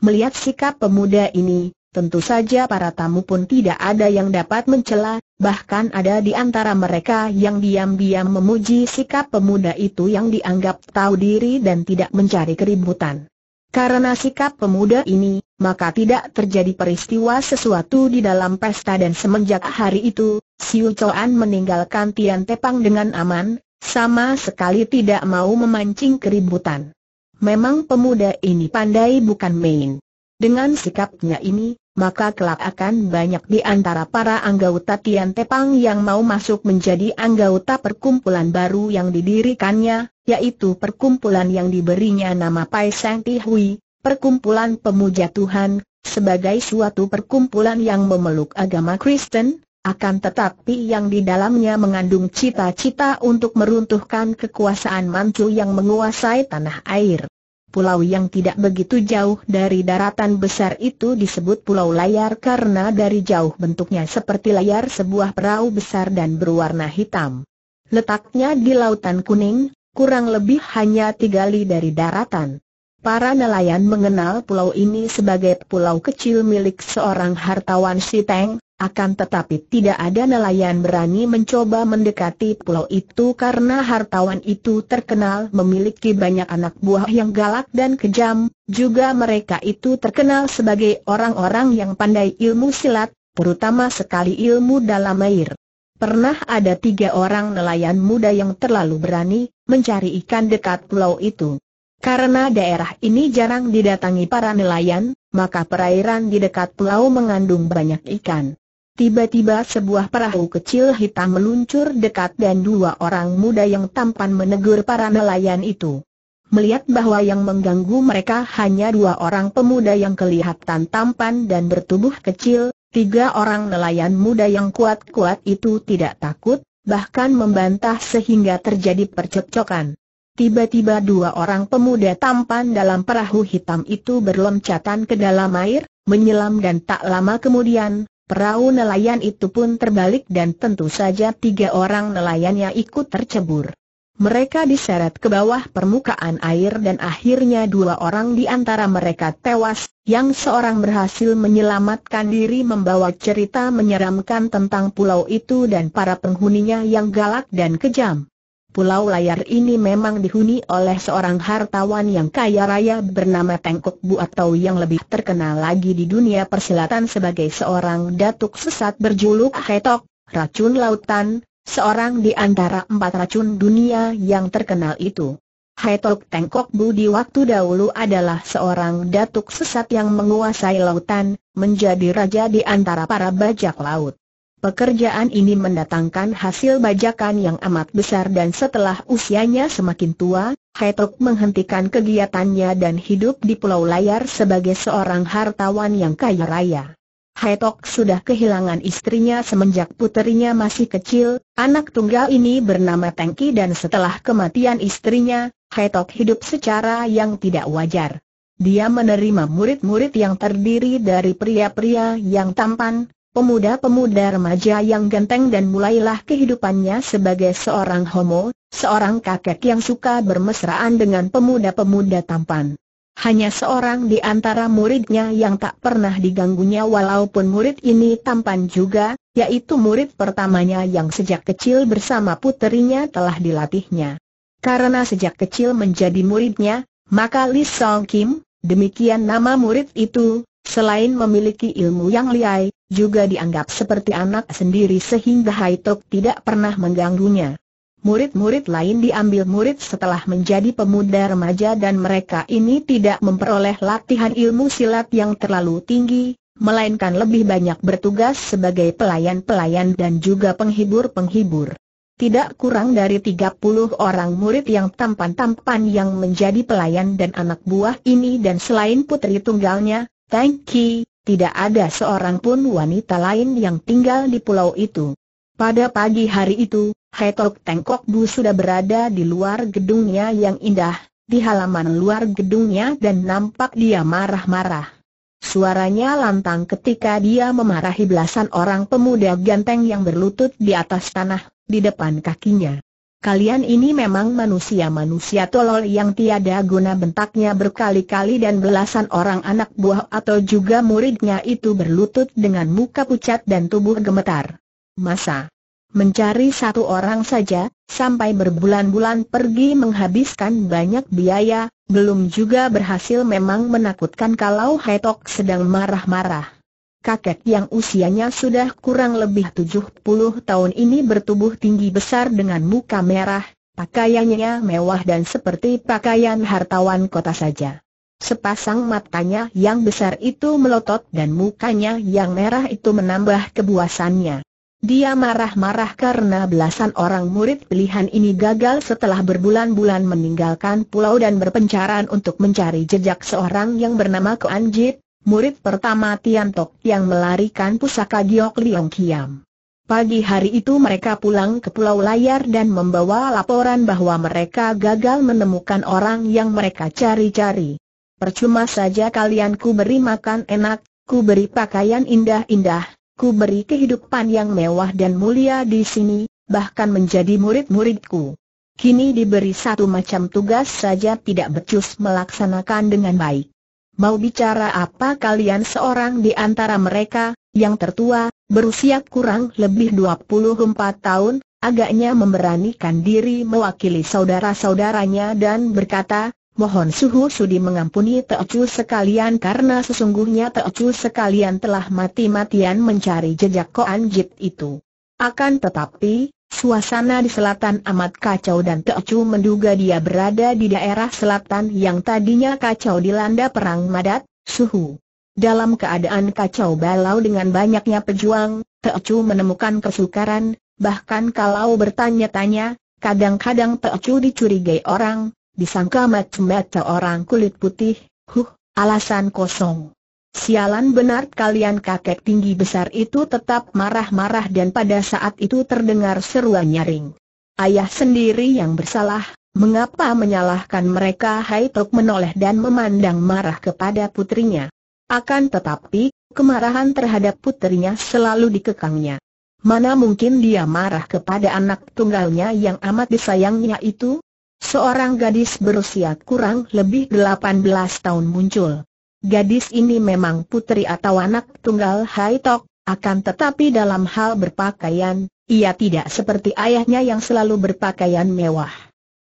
Melihat sikap pemuda ini, Tentu saja para tamu pun tidak ada yang dapat mencela, bahkan ada di antara mereka yang diam-diam memuji sikap pemuda itu yang dianggap tahu diri dan tidak mencari keributan. Karena sikap pemuda ini, maka tidak terjadi peristiwa sesuatu di dalam pesta dan semenjak hari itu, Siu Choan meninggalkan Tian Tepang dengan aman, sama sekali tidak mau memancing keributan. Memang pemuda ini pandai bukan main. Dengan sikapnya ini, maka kelak akan banyak di antara para anggota Tian Tepang yang mau masuk menjadi anggota perkumpulan baru yang didirikannya, yaitu perkumpulan yang diberinya nama Pai Sang Hui, Perkumpulan Pemuja Tuhan, sebagai suatu perkumpulan yang memeluk agama Kristen, akan tetapi yang di dalamnya mengandung cita-cita untuk meruntuhkan kekuasaan Manchu yang menguasai tanah air. Pulau yang tidak begitu jauh dari daratan besar itu disebut pulau layar karena dari jauh bentuknya seperti layar sebuah perahu besar dan berwarna hitam. Letaknya di Lautan Kuning, kurang lebih hanya tiga li dari daratan. Para nelayan mengenal pulau ini sebagai pulau kecil milik seorang hartawan Siteng, akan tetapi tidak ada nelayan berani mencoba mendekati pulau itu karena hartawan itu terkenal memiliki banyak anak buah yang galak dan kejam, juga mereka itu terkenal sebagai orang-orang yang pandai ilmu silat, terutama sekali ilmu dalam air. Pernah ada tiga orang nelayan muda yang terlalu berani mencari ikan dekat pulau itu. Karena daerah ini jarang didatangi para nelayan, maka perairan di dekat pulau mengandung banyak ikan. Tiba-tiba sebuah perahu kecil hitam meluncur dekat dan dua orang muda yang tampan menegur para nelayan itu. Melihat bahwa yang mengganggu mereka hanya dua orang pemuda yang kelihatan tampan dan bertubuh kecil, tiga orang nelayan muda yang kuat-kuat itu tidak takut, bahkan membantah sehingga terjadi percekcokan. Tiba-tiba dua orang pemuda tampan dalam perahu hitam itu berloncatan ke dalam air, menyelam dan tak lama kemudian, perahu nelayan itu pun terbalik dan tentu saja tiga orang nelayannya ikut tercebur. Mereka diseret ke bawah permukaan air dan akhirnya dua orang di antara mereka tewas, yang seorang berhasil menyelamatkan diri membawa cerita menyeramkan tentang pulau itu dan para penghuninya yang galak dan kejam. Pulau Layar ini memang dihuni oleh seorang hartawan yang kaya raya bernama Tengkok Bu atau yang lebih terkenal lagi di dunia persilatan sebagai seorang datuk sesat berjuluk Hetok, racun lautan, seorang di antara empat racun dunia yang terkenal itu. Hetok Tengkok Bu di waktu dahulu adalah seorang datuk sesat yang menguasai lautan, menjadi raja di antara para bajak laut. Pekerjaan ini mendatangkan hasil bajakan yang amat besar dan setelah usianya semakin tua, Hetok menghentikan kegiatannya dan hidup di Pulau Layar sebagai seorang hartawan yang kaya raya. Hetok sudah kehilangan istrinya semenjak puterinya masih kecil, anak tunggal ini bernama Tengki dan setelah kematian istrinya, Hetok hidup secara yang tidak wajar. Dia menerima murid-murid yang terdiri dari pria-pria yang tampan, pemuda-pemuda remaja yang ganteng dan mulailah kehidupannya sebagai seorang homo, seorang kakek yang suka bermesraan dengan pemuda-pemuda tampan. Hanya seorang di antara muridnya yang tak pernah diganggunya walaupun murid ini tampan juga, yaitu murid pertamanya yang sejak kecil bersama puterinya telah dilatihnya. Karena sejak kecil menjadi muridnya, maka Lee Song Kim, demikian nama murid itu, selain memiliki ilmu yang liai, juga dianggap seperti anak sendiri sehingga Haitok tidak pernah mengganggunya. Murid-murid lain diambil murid setelah menjadi pemuda remaja dan mereka ini tidak memperoleh latihan ilmu silat yang terlalu tinggi, melainkan lebih banyak bertugas sebagai pelayan-pelayan dan juga penghibur-penghibur. Tidak kurang dari 30 orang murid yang tampan-tampan yang menjadi pelayan dan anak buah ini dan selain putri tunggalnya, Tang Ki, tidak ada seorang pun wanita lain yang tinggal di pulau itu. Pada pagi hari itu, Hetok Tengkok Bu sudah berada di luar gedungnya yang indah, di halaman luar gedungnya dan nampak dia marah-marah. Suaranya lantang ketika dia memarahi belasan orang pemuda ganteng yang berlutut di atas tanah, di depan kakinya kalian ini memang manusia-manusia tolol yang tiada guna bentaknya berkali-kali dan belasan orang anak buah atau juga muridnya itu berlutut dengan muka pucat dan tubuh gemetar. Masa mencari satu orang saja, sampai berbulan-bulan pergi menghabiskan banyak biaya, belum juga berhasil memang menakutkan kalau Hetok sedang marah-marah kakek yang usianya sudah kurang lebih 70 tahun ini bertubuh tinggi besar dengan muka merah, pakaiannya mewah dan seperti pakaian hartawan kota saja. Sepasang matanya yang besar itu melotot dan mukanya yang merah itu menambah kebuasannya. Dia marah-marah karena belasan orang murid pilihan ini gagal setelah berbulan-bulan meninggalkan pulau dan berpencaran untuk mencari jejak seorang yang bernama Koanjit, murid pertama Tiantok yang melarikan pusaka Giok Liong Kiam. Pagi hari itu mereka pulang ke Pulau Layar dan membawa laporan bahwa mereka gagal menemukan orang yang mereka cari-cari. Percuma saja kalian ku beri makan enak, ku beri pakaian indah-indah, ku beri kehidupan yang mewah dan mulia di sini, bahkan menjadi murid-muridku. Kini diberi satu macam tugas saja tidak becus melaksanakan dengan baik. Mau bicara apa kalian seorang di antara mereka, yang tertua, berusia kurang lebih 24 tahun, agaknya memberanikan diri mewakili saudara-saudaranya dan berkata, Mohon suhu sudi mengampuni Teocu sekalian karena sesungguhnya Teocu sekalian telah mati-matian mencari jejak Koan Jit itu. Akan tetapi, Suasana di selatan amat kacau dan Teocu menduga dia berada di daerah selatan yang tadinya kacau dilanda perang Madat, Suhu. Dalam keadaan kacau balau dengan banyaknya pejuang, Teocu menemukan kesukaran, bahkan kalau bertanya-tanya, kadang-kadang Teocu dicurigai orang, disangka macam-macam orang kulit putih, huh, alasan kosong. Sialan benar kalian kakek tinggi besar itu tetap marah-marah dan pada saat itu terdengar seruan nyaring. Ayah sendiri yang bersalah, mengapa menyalahkan mereka Hai menoleh dan memandang marah kepada putrinya. Akan tetapi, kemarahan terhadap putrinya selalu dikekangnya. Mana mungkin dia marah kepada anak tunggalnya yang amat disayangnya itu? Seorang gadis berusia kurang lebih 18 tahun muncul. Gadis ini memang putri atau anak tunggal Hai Tok, akan tetapi dalam hal berpakaian, ia tidak seperti ayahnya yang selalu berpakaian mewah.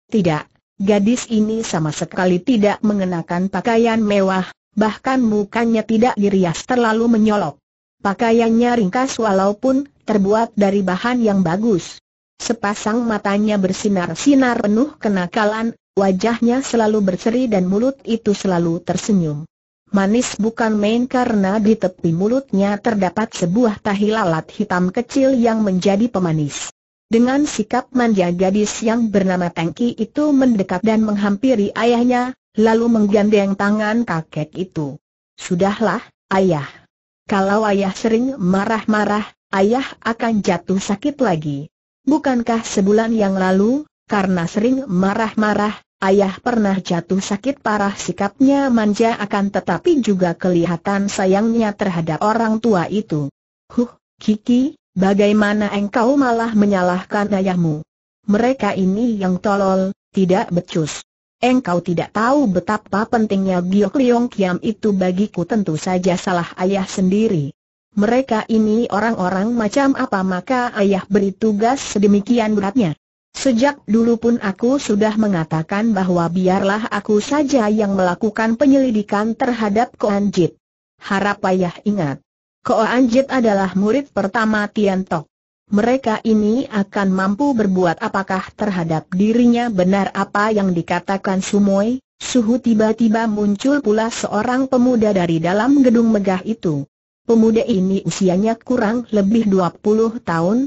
Tidak, gadis ini sama sekali tidak mengenakan pakaian mewah, bahkan mukanya tidak dirias terlalu menyolok. Pakaiannya ringkas walaupun terbuat dari bahan yang bagus. Sepasang matanya bersinar-sinar penuh kenakalan, wajahnya selalu berseri dan mulut itu selalu tersenyum. Manis bukan main karena di tepi mulutnya terdapat sebuah tahi lalat hitam kecil yang menjadi pemanis. Dengan sikap manja gadis yang bernama Tengki itu mendekat dan menghampiri ayahnya, lalu menggandeng tangan kakek itu. Sudahlah, ayah. Kalau ayah sering marah-marah, ayah akan jatuh sakit lagi. Bukankah sebulan yang lalu, karena sering marah-marah, Ayah pernah jatuh sakit parah sikapnya manja akan tetapi juga kelihatan sayangnya terhadap orang tua itu. Huh, Kiki, bagaimana engkau malah menyalahkan ayahmu? Mereka ini yang tolol, tidak becus. Engkau tidak tahu betapa pentingnya Giok Leong Kiam itu bagiku tentu saja salah ayah sendiri. Mereka ini orang-orang macam apa maka ayah beri tugas sedemikian beratnya. Sejak dulu pun aku sudah mengatakan bahwa biarlah aku saja yang melakukan penyelidikan terhadap Koan Jit. Harap ayah ingat. Koan Jit adalah murid pertama Tian Tok. Mereka ini akan mampu berbuat apakah terhadap dirinya benar apa yang dikatakan Sumoy, suhu tiba-tiba muncul pula seorang pemuda dari dalam gedung megah itu. Pemuda ini usianya kurang lebih 20 tahun,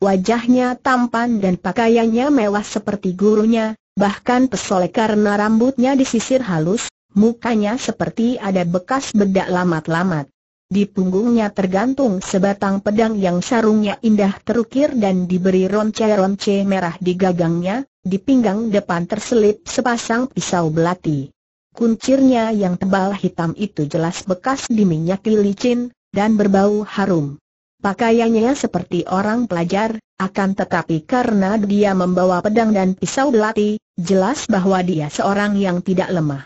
Wajahnya tampan dan pakaiannya mewah seperti gurunya, bahkan pesole karena rambutnya disisir halus, mukanya seperti ada bekas bedak lamat-lamat. Di punggungnya tergantung sebatang pedang yang sarungnya indah terukir dan diberi ronce-ronce merah di gagangnya, di pinggang depan terselip sepasang pisau belati. Kuncirnya yang tebal hitam itu jelas bekas diminyaki licin, dan berbau harum. Pakaiannya seperti orang pelajar, akan tetapi karena dia membawa pedang dan pisau belati, jelas bahwa dia seorang yang tidak lemah.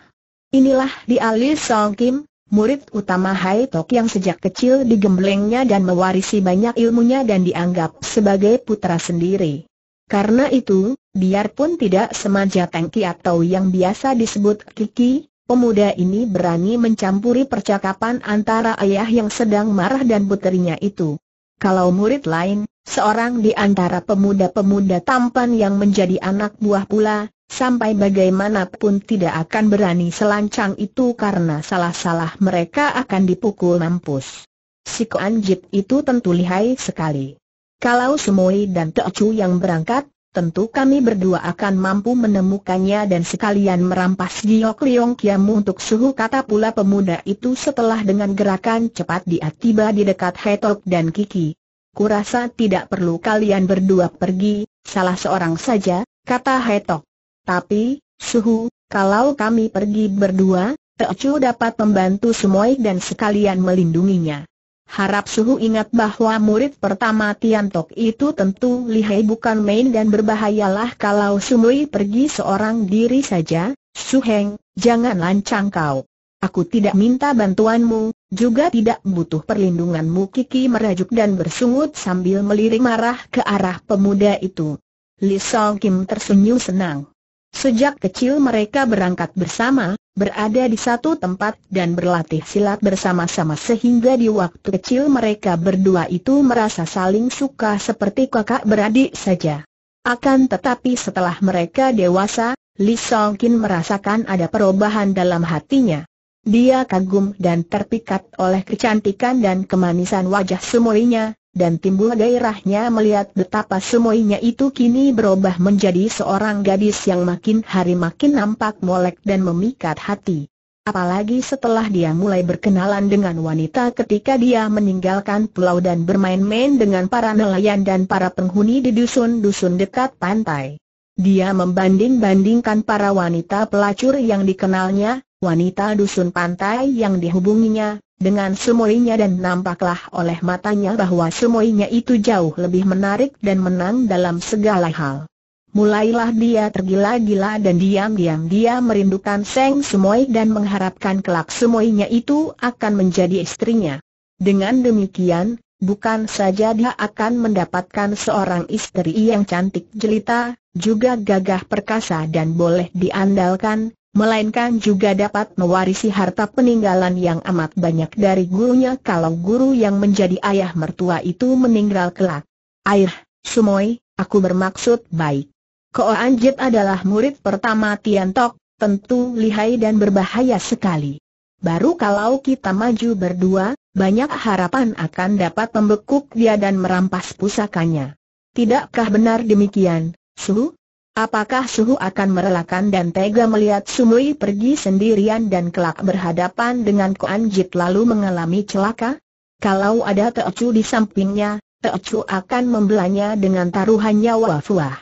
Inilah di Ali Song Kim, murid utama Hai Tok yang sejak kecil digemblengnya dan mewarisi banyak ilmunya dan dianggap sebagai putra sendiri. Karena itu, biarpun tidak semaja tangki atau yang biasa disebut Kiki, Pemuda ini berani mencampuri percakapan antara ayah yang sedang marah dan puterinya itu. Kalau murid lain, seorang di antara pemuda-pemuda tampan yang menjadi anak buah pula, sampai bagaimanapun tidak akan berani selancang itu karena salah-salah mereka akan dipukul mampus. Si Koanjit itu tentu lihai sekali. Kalau Semoi dan Teocu yang berangkat, tentu kami berdua akan mampu menemukannya dan sekalian merampas Giok Liong Kiamu untuk suhu kata pula pemuda itu setelah dengan gerakan cepat dia tiba di dekat Hetok dan Kiki. Kurasa tidak perlu kalian berdua pergi, salah seorang saja, kata Hetok. Tapi, suhu, kalau kami pergi berdua, Teocu dapat membantu Sumoy dan sekalian melindunginya. Harap Suhu ingat bahwa murid pertama Tiantok itu tentu lihai bukan main dan berbahayalah kalau Sumui pergi seorang diri saja, Su Heng, jangan lancang kau. Aku tidak minta bantuanmu, juga tidak butuh perlindunganmu Kiki merajuk dan bersungut sambil melirik marah ke arah pemuda itu. Li Song Kim tersenyum senang. Sejak kecil mereka berangkat bersama, berada di satu tempat dan berlatih silat bersama-sama sehingga di waktu kecil mereka berdua itu merasa saling suka seperti kakak beradik saja. Akan tetapi setelah mereka dewasa, Li Songkin merasakan ada perubahan dalam hatinya. Dia kagum dan terpikat oleh kecantikan dan kemanisan wajah semuanya, dan timbul gairahnya melihat betapa semuanya itu kini berubah menjadi seorang gadis yang makin hari makin nampak molek dan memikat hati. Apalagi setelah dia mulai berkenalan dengan wanita ketika dia meninggalkan pulau dan bermain-main dengan para nelayan dan para penghuni di dusun-dusun dekat pantai. Dia membanding-bandingkan para wanita pelacur yang dikenalnya, wanita dusun pantai yang dihubunginya, dengan semuanya dan nampaklah oleh matanya bahwa semuanya itu jauh lebih menarik dan menang dalam segala hal. Mulailah dia tergila-gila dan diam-diam dia merindukan Seng Semoy dan mengharapkan kelak semuanya itu akan menjadi istrinya. Dengan demikian, bukan saja dia akan mendapatkan seorang istri yang cantik jelita, juga gagah perkasa dan boleh diandalkan, melainkan juga dapat mewarisi harta peninggalan yang amat banyak dari gurunya kalau guru yang menjadi ayah mertua itu meninggal kelak. Air, Sumoy, aku bermaksud baik. Ko Anjit adalah murid pertama Tian Tok, tentu lihai dan berbahaya sekali. Baru kalau kita maju berdua, banyak harapan akan dapat membekuk dia dan merampas pusakanya. Tidakkah benar demikian, Su? Apakah Suhu akan merelakan dan tega melihat Sumui pergi sendirian dan kelak berhadapan dengan Kuan Jit lalu mengalami celaka? Kalau ada Teocu di sampingnya, Teocu akan membelanya dengan taruhan nyawa fuah.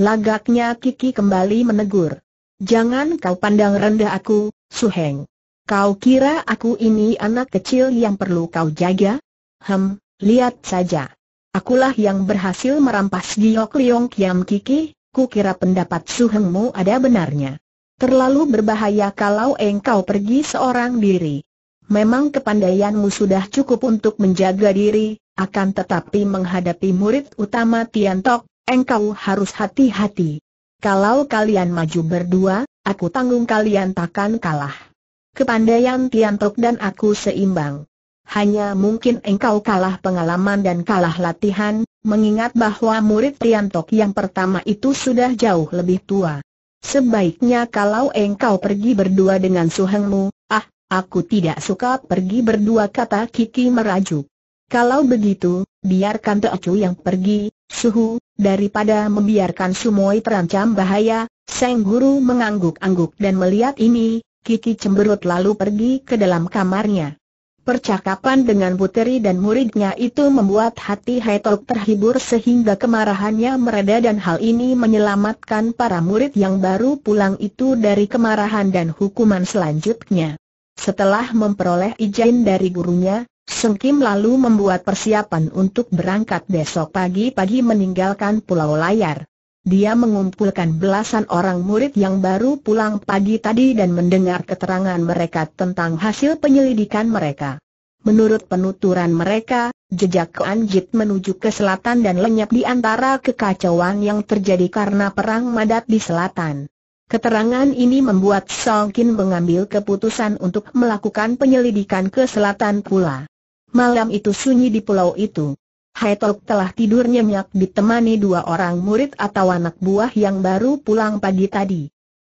Lagaknya Kiki kembali menegur. Jangan kau pandang rendah aku, Suheng. Kau kira aku ini anak kecil yang perlu kau jaga? Hem, lihat saja. Akulah yang berhasil merampas Giok Liong Kiam Kiki, Ku kira pendapat Suhengmu ada benarnya. Terlalu berbahaya kalau engkau pergi seorang diri. Memang kepandaianmu sudah cukup untuk menjaga diri, akan tetapi menghadapi murid utama Tiantok, engkau harus hati-hati. Kalau kalian maju berdua, aku tanggung kalian takkan kalah. Kepandaian Tiantok dan aku seimbang. Hanya mungkin engkau kalah pengalaman dan kalah latihan, mengingat bahwa murid Tiantok yang pertama itu sudah jauh lebih tua. Sebaiknya kalau engkau pergi berdua dengan suhengmu, ah, aku tidak suka pergi berdua kata Kiki merajuk. Kalau begitu, biarkan Teocu yang pergi, suhu, daripada membiarkan Sumoi terancam bahaya, Seng Guru mengangguk-angguk dan melihat ini, Kiki cemberut lalu pergi ke dalam kamarnya. Percakapan dengan puteri dan muridnya itu membuat hati Haitok terhibur sehingga kemarahannya mereda dan hal ini menyelamatkan para murid yang baru pulang itu dari kemarahan dan hukuman selanjutnya. Setelah memperoleh izin dari gurunya, Seng Kim lalu membuat persiapan untuk berangkat besok pagi-pagi meninggalkan Pulau Layar. Dia mengumpulkan belasan orang murid yang baru pulang pagi tadi dan mendengar keterangan mereka tentang hasil penyelidikan mereka. Menurut penuturan mereka, jejak keanjit menuju ke selatan dan lenyap di antara kekacauan yang terjadi karena perang madat di selatan. Keterangan ini membuat Song Kin mengambil keputusan untuk melakukan penyelidikan ke selatan pula. Malam itu sunyi di pulau itu. Hai Tok telah tidur nyenyak ditemani dua orang murid atau anak buah yang baru pulang pagi tadi.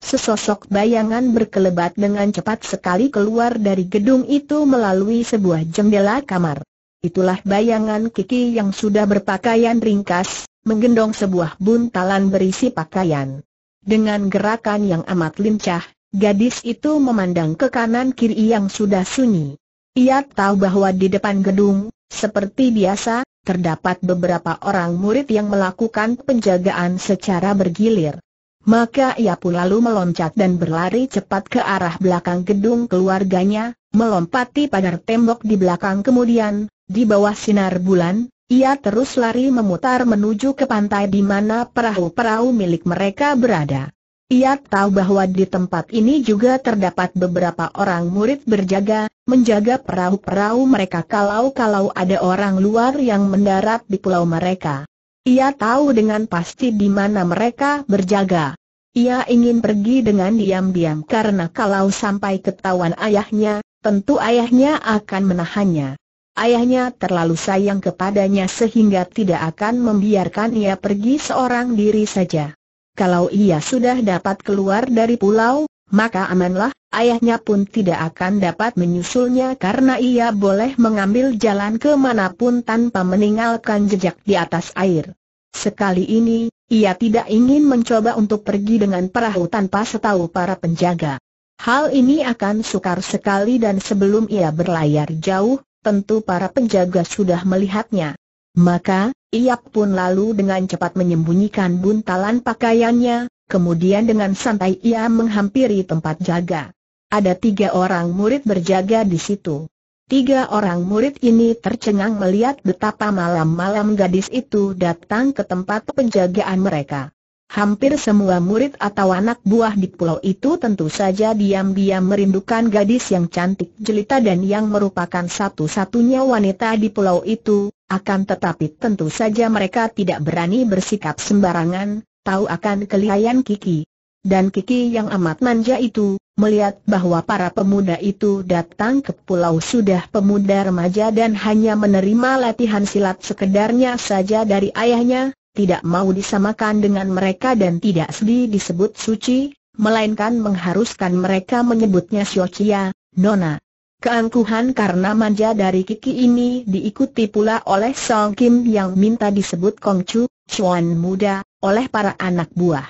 Sesosok bayangan berkelebat dengan cepat sekali keluar dari gedung itu melalui sebuah jendela kamar. Itulah bayangan Kiki yang sudah berpakaian ringkas, menggendong sebuah buntalan berisi pakaian. Dengan gerakan yang amat lincah, gadis itu memandang ke kanan kiri yang sudah sunyi. Ia tahu bahwa di depan gedung, seperti biasa, terdapat beberapa orang murid yang melakukan penjagaan secara bergilir. Maka ia pun lalu meloncat dan berlari cepat ke arah belakang gedung keluarganya, melompati pagar tembok di belakang kemudian, di bawah sinar bulan, ia terus lari memutar menuju ke pantai di mana perahu-perahu milik mereka berada. Ia tahu bahwa di tempat ini juga terdapat beberapa orang murid berjaga, menjaga perahu-perahu mereka kalau-kalau ada orang luar yang mendarat di pulau mereka. Ia tahu dengan pasti di mana mereka berjaga. Ia ingin pergi dengan diam-diam karena kalau sampai ketahuan ayahnya, tentu ayahnya akan menahannya. Ayahnya terlalu sayang kepadanya sehingga tidak akan membiarkan ia pergi seorang diri saja. Kalau ia sudah dapat keluar dari pulau, maka amanlah, ayahnya pun tidak akan dapat menyusulnya karena ia boleh mengambil jalan kemanapun tanpa meninggalkan jejak di atas air. Sekali ini, ia tidak ingin mencoba untuk pergi dengan perahu tanpa setahu para penjaga. Hal ini akan sukar sekali dan sebelum ia berlayar jauh, tentu para penjaga sudah melihatnya. Maka, ia pun lalu dengan cepat menyembunyikan buntalan pakaiannya, Kemudian dengan santai ia menghampiri tempat jaga. Ada tiga orang murid berjaga di situ. Tiga orang murid ini tercengang melihat betapa malam-malam gadis itu datang ke tempat penjagaan mereka. Hampir semua murid atau anak buah di pulau itu tentu saja diam-diam merindukan gadis yang cantik jelita dan yang merupakan satu-satunya wanita di pulau itu, akan tetapi tentu saja mereka tidak berani bersikap sembarangan, tahu akan kelihayan Kiki. Dan Kiki yang amat manja itu, melihat bahwa para pemuda itu datang ke pulau sudah pemuda remaja dan hanya menerima latihan silat sekedarnya saja dari ayahnya, tidak mau disamakan dengan mereka dan tidak sedih disebut suci, melainkan mengharuskan mereka menyebutnya Siocia, Nona. Keangkuhan karena manja dari Kiki ini diikuti pula oleh Song Kim yang minta disebut Kongcu, Chuan muda, oleh para anak buah.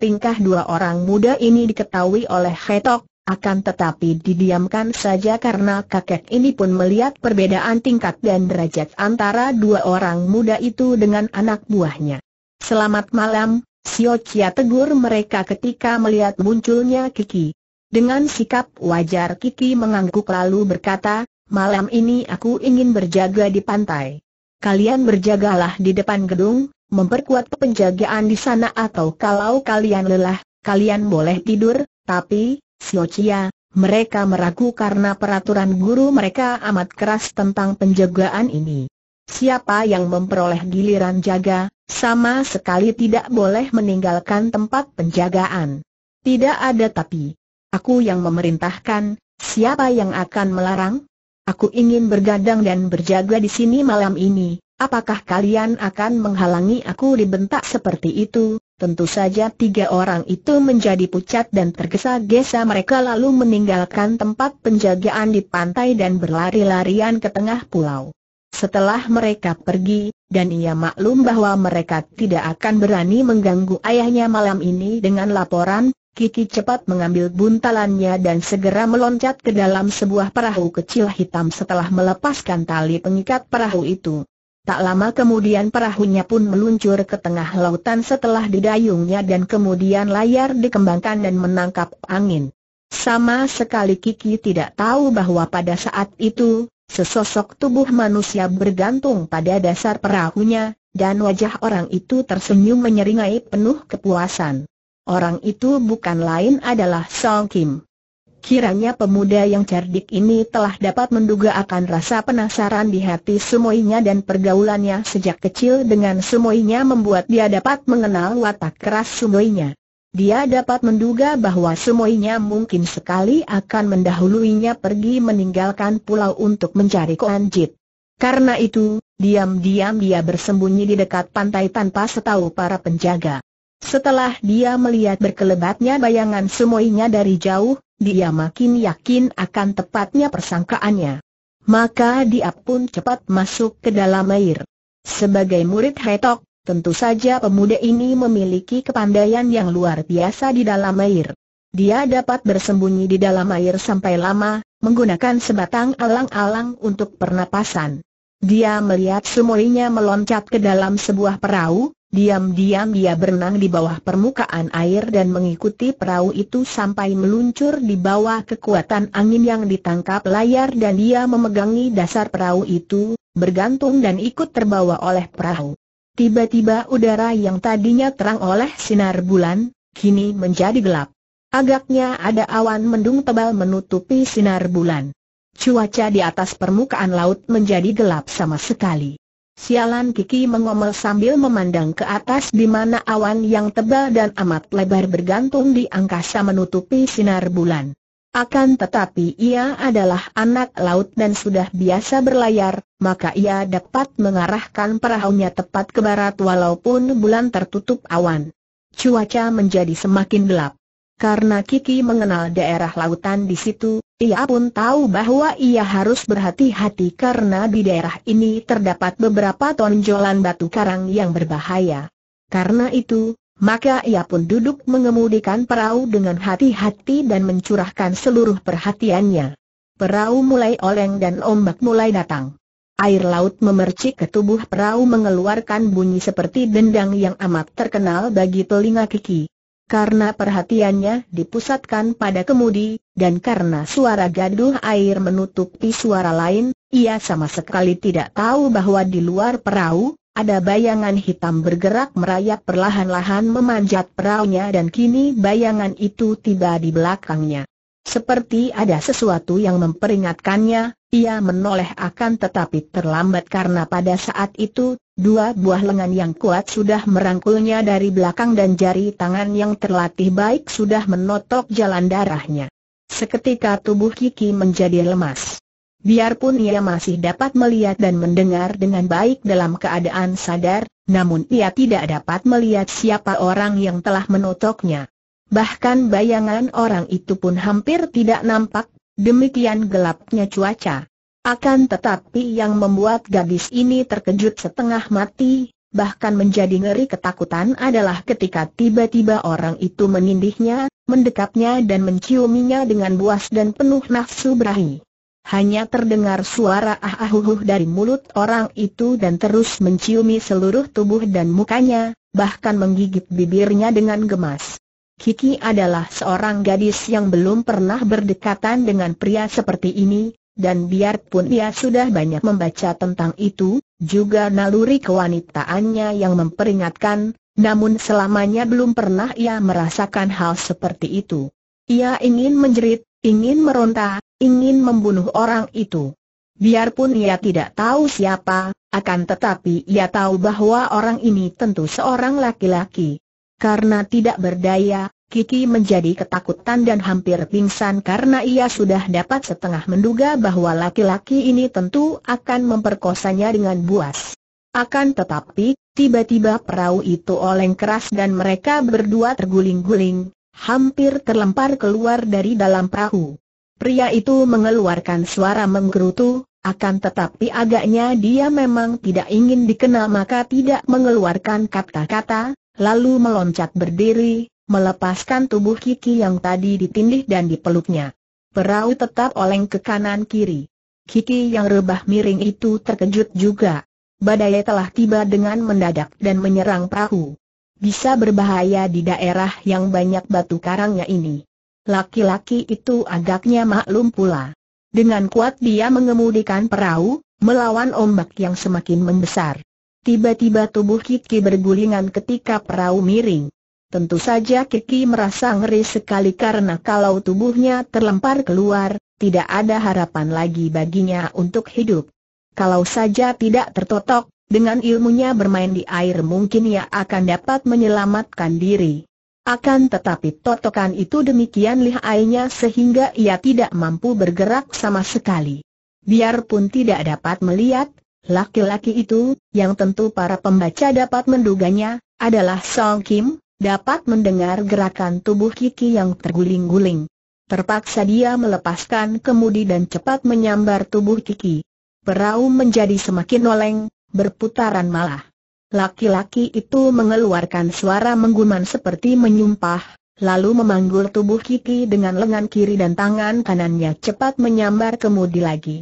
Tingkah dua orang muda ini diketahui oleh Hetok, akan tetapi didiamkan saja karena kakek ini pun melihat perbedaan tingkat dan derajat antara dua orang muda itu dengan anak buahnya. Selamat malam, Sio Chia tegur mereka ketika melihat munculnya Kiki. Dengan sikap wajar Kiki mengangguk lalu berkata, malam ini aku ingin berjaga di pantai. Kalian berjagalah di depan gedung, memperkuat penjagaan di sana atau kalau kalian lelah, kalian boleh tidur, tapi, Siocia, mereka meragu karena peraturan guru mereka amat keras tentang penjagaan ini. Siapa yang memperoleh giliran jaga, sama sekali tidak boleh meninggalkan tempat penjagaan. Tidak ada tapi. Aku yang memerintahkan, siapa yang akan melarang? Aku ingin bergadang dan berjaga di sini malam ini, Apakah kalian akan menghalangi aku dibentak seperti itu? Tentu saja tiga orang itu menjadi pucat dan tergesa-gesa mereka lalu meninggalkan tempat penjagaan di pantai dan berlari-larian ke tengah pulau. Setelah mereka pergi, dan ia maklum bahwa mereka tidak akan berani mengganggu ayahnya malam ini dengan laporan, Kiki cepat mengambil buntalannya dan segera meloncat ke dalam sebuah perahu kecil hitam setelah melepaskan tali pengikat perahu itu. Tak lama kemudian perahunya pun meluncur ke tengah lautan setelah didayungnya dan kemudian layar dikembangkan dan menangkap angin. Sama sekali Kiki tidak tahu bahwa pada saat itu, sesosok tubuh manusia bergantung pada dasar perahunya, dan wajah orang itu tersenyum menyeringai penuh kepuasan. Orang itu bukan lain adalah Song Kim. Kiranya pemuda yang cerdik ini telah dapat menduga akan rasa penasaran di hati semuanya dan pergaulannya sejak kecil dengan semuanya membuat dia dapat mengenal watak keras semuanya. Dia dapat menduga bahwa semuanya mungkin sekali akan mendahuluinya pergi meninggalkan pulau untuk mencari Koanjit. Karena itu, diam-diam dia bersembunyi di dekat pantai tanpa setahu para penjaga. Setelah dia melihat berkelebatnya bayangan semuanya dari jauh, dia makin yakin akan tepatnya persangkaannya. Maka dia pun cepat masuk ke dalam air. Sebagai murid Hetok, tentu saja pemuda ini memiliki kepandaian yang luar biasa di dalam air. Dia dapat bersembunyi di dalam air sampai lama, menggunakan sebatang alang-alang untuk pernapasan. Dia melihat semuanya meloncat ke dalam sebuah perahu, Diam-diam dia berenang di bawah permukaan air dan mengikuti perahu itu sampai meluncur di bawah kekuatan angin yang ditangkap layar dan dia memegangi dasar perahu itu, bergantung dan ikut terbawa oleh perahu. Tiba-tiba udara yang tadinya terang oleh sinar bulan, kini menjadi gelap. Agaknya ada awan mendung tebal menutupi sinar bulan. Cuaca di atas permukaan laut menjadi gelap sama sekali. Sialan Kiki mengomel sambil memandang ke atas di mana awan yang tebal dan amat lebar bergantung di angkasa menutupi sinar bulan. Akan tetapi ia adalah anak laut dan sudah biasa berlayar, maka ia dapat mengarahkan perahunya tepat ke barat walaupun bulan tertutup awan. Cuaca menjadi semakin gelap. Karena Kiki mengenal daerah lautan di situ, ia pun tahu bahwa ia harus berhati-hati karena di daerah ini terdapat beberapa tonjolan batu karang yang berbahaya. Karena itu, maka ia pun duduk mengemudikan perahu dengan hati-hati dan mencurahkan seluruh perhatiannya. Perahu mulai oleng dan ombak mulai datang. Air laut memercik ke tubuh perahu mengeluarkan bunyi seperti dendang yang amat terkenal bagi telinga Kiki karena perhatiannya dipusatkan pada kemudi, dan karena suara gaduh air menutupi suara lain, ia sama sekali tidak tahu bahwa di luar perahu, ada bayangan hitam bergerak merayap perlahan-lahan memanjat perahunya dan kini bayangan itu tiba di belakangnya. Seperti ada sesuatu yang memperingatkannya, ia menoleh akan tetapi terlambat karena pada saat itu, dua buah lengan yang kuat sudah merangkulnya dari belakang dan jari tangan yang terlatih baik sudah menotok jalan darahnya. Seketika tubuh Kiki menjadi lemas. Biarpun ia masih dapat melihat dan mendengar dengan baik dalam keadaan sadar, namun ia tidak dapat melihat siapa orang yang telah menotoknya. Bahkan bayangan orang itu pun hampir tidak nampak, Demikian gelapnya cuaca. Akan tetapi yang membuat gadis ini terkejut setengah mati, bahkan menjadi ngeri ketakutan adalah ketika tiba-tiba orang itu menindihnya, mendekapnya dan menciuminya dengan buas dan penuh nafsu berahi. Hanya terdengar suara ah ahuhuh dari mulut orang itu dan terus menciumi seluruh tubuh dan mukanya, bahkan menggigit bibirnya dengan gemas. Kiki adalah seorang gadis yang belum pernah berdekatan dengan pria seperti ini, dan biarpun ia sudah banyak membaca tentang itu, juga naluri kewanitaannya yang memperingatkan, namun selamanya belum pernah ia merasakan hal seperti itu. Ia ingin menjerit, ingin meronta, ingin membunuh orang itu. Biarpun ia tidak tahu siapa, akan tetapi ia tahu bahwa orang ini tentu seorang laki-laki. Karena tidak berdaya, Kiki menjadi ketakutan dan hampir pingsan karena ia sudah dapat setengah menduga bahwa laki-laki ini tentu akan memperkosanya dengan buas. Akan tetapi, tiba-tiba perahu itu oleng keras dan mereka berdua terguling-guling, hampir terlempar keluar dari dalam perahu. Pria itu mengeluarkan suara menggerutu, akan tetapi agaknya dia memang tidak ingin dikenal maka tidak mengeluarkan kata-kata, lalu meloncat berdiri, melepaskan tubuh Kiki yang tadi ditindih dan dipeluknya. Perahu tetap oleng ke kanan kiri. Kiki yang rebah miring itu terkejut juga. Badai telah tiba dengan mendadak dan menyerang perahu. Bisa berbahaya di daerah yang banyak batu karangnya ini. Laki-laki itu agaknya maklum pula. Dengan kuat dia mengemudikan perahu, melawan ombak yang semakin membesar. Tiba-tiba tubuh Kiki bergulingan ketika perahu miring. Tentu saja Kiki merasa ngeri sekali karena kalau tubuhnya terlempar keluar, tidak ada harapan lagi baginya untuk hidup. Kalau saja tidak tertotok, dengan ilmunya bermain di air mungkin ia akan dapat menyelamatkan diri. Akan tetapi totokan itu demikian lihainya sehingga ia tidak mampu bergerak sama sekali. Biarpun tidak dapat melihat, Laki-laki itu, yang tentu para pembaca dapat menduganya, adalah Song Kim, dapat mendengar gerakan tubuh Kiki yang terguling-guling. Terpaksa dia melepaskan kemudi dan cepat menyambar tubuh Kiki. Perahu menjadi semakin noleng, berputaran malah. Laki-laki itu mengeluarkan suara mengguman seperti menyumpah, lalu memanggul tubuh Kiki dengan lengan kiri dan tangan kanannya cepat menyambar kemudi lagi.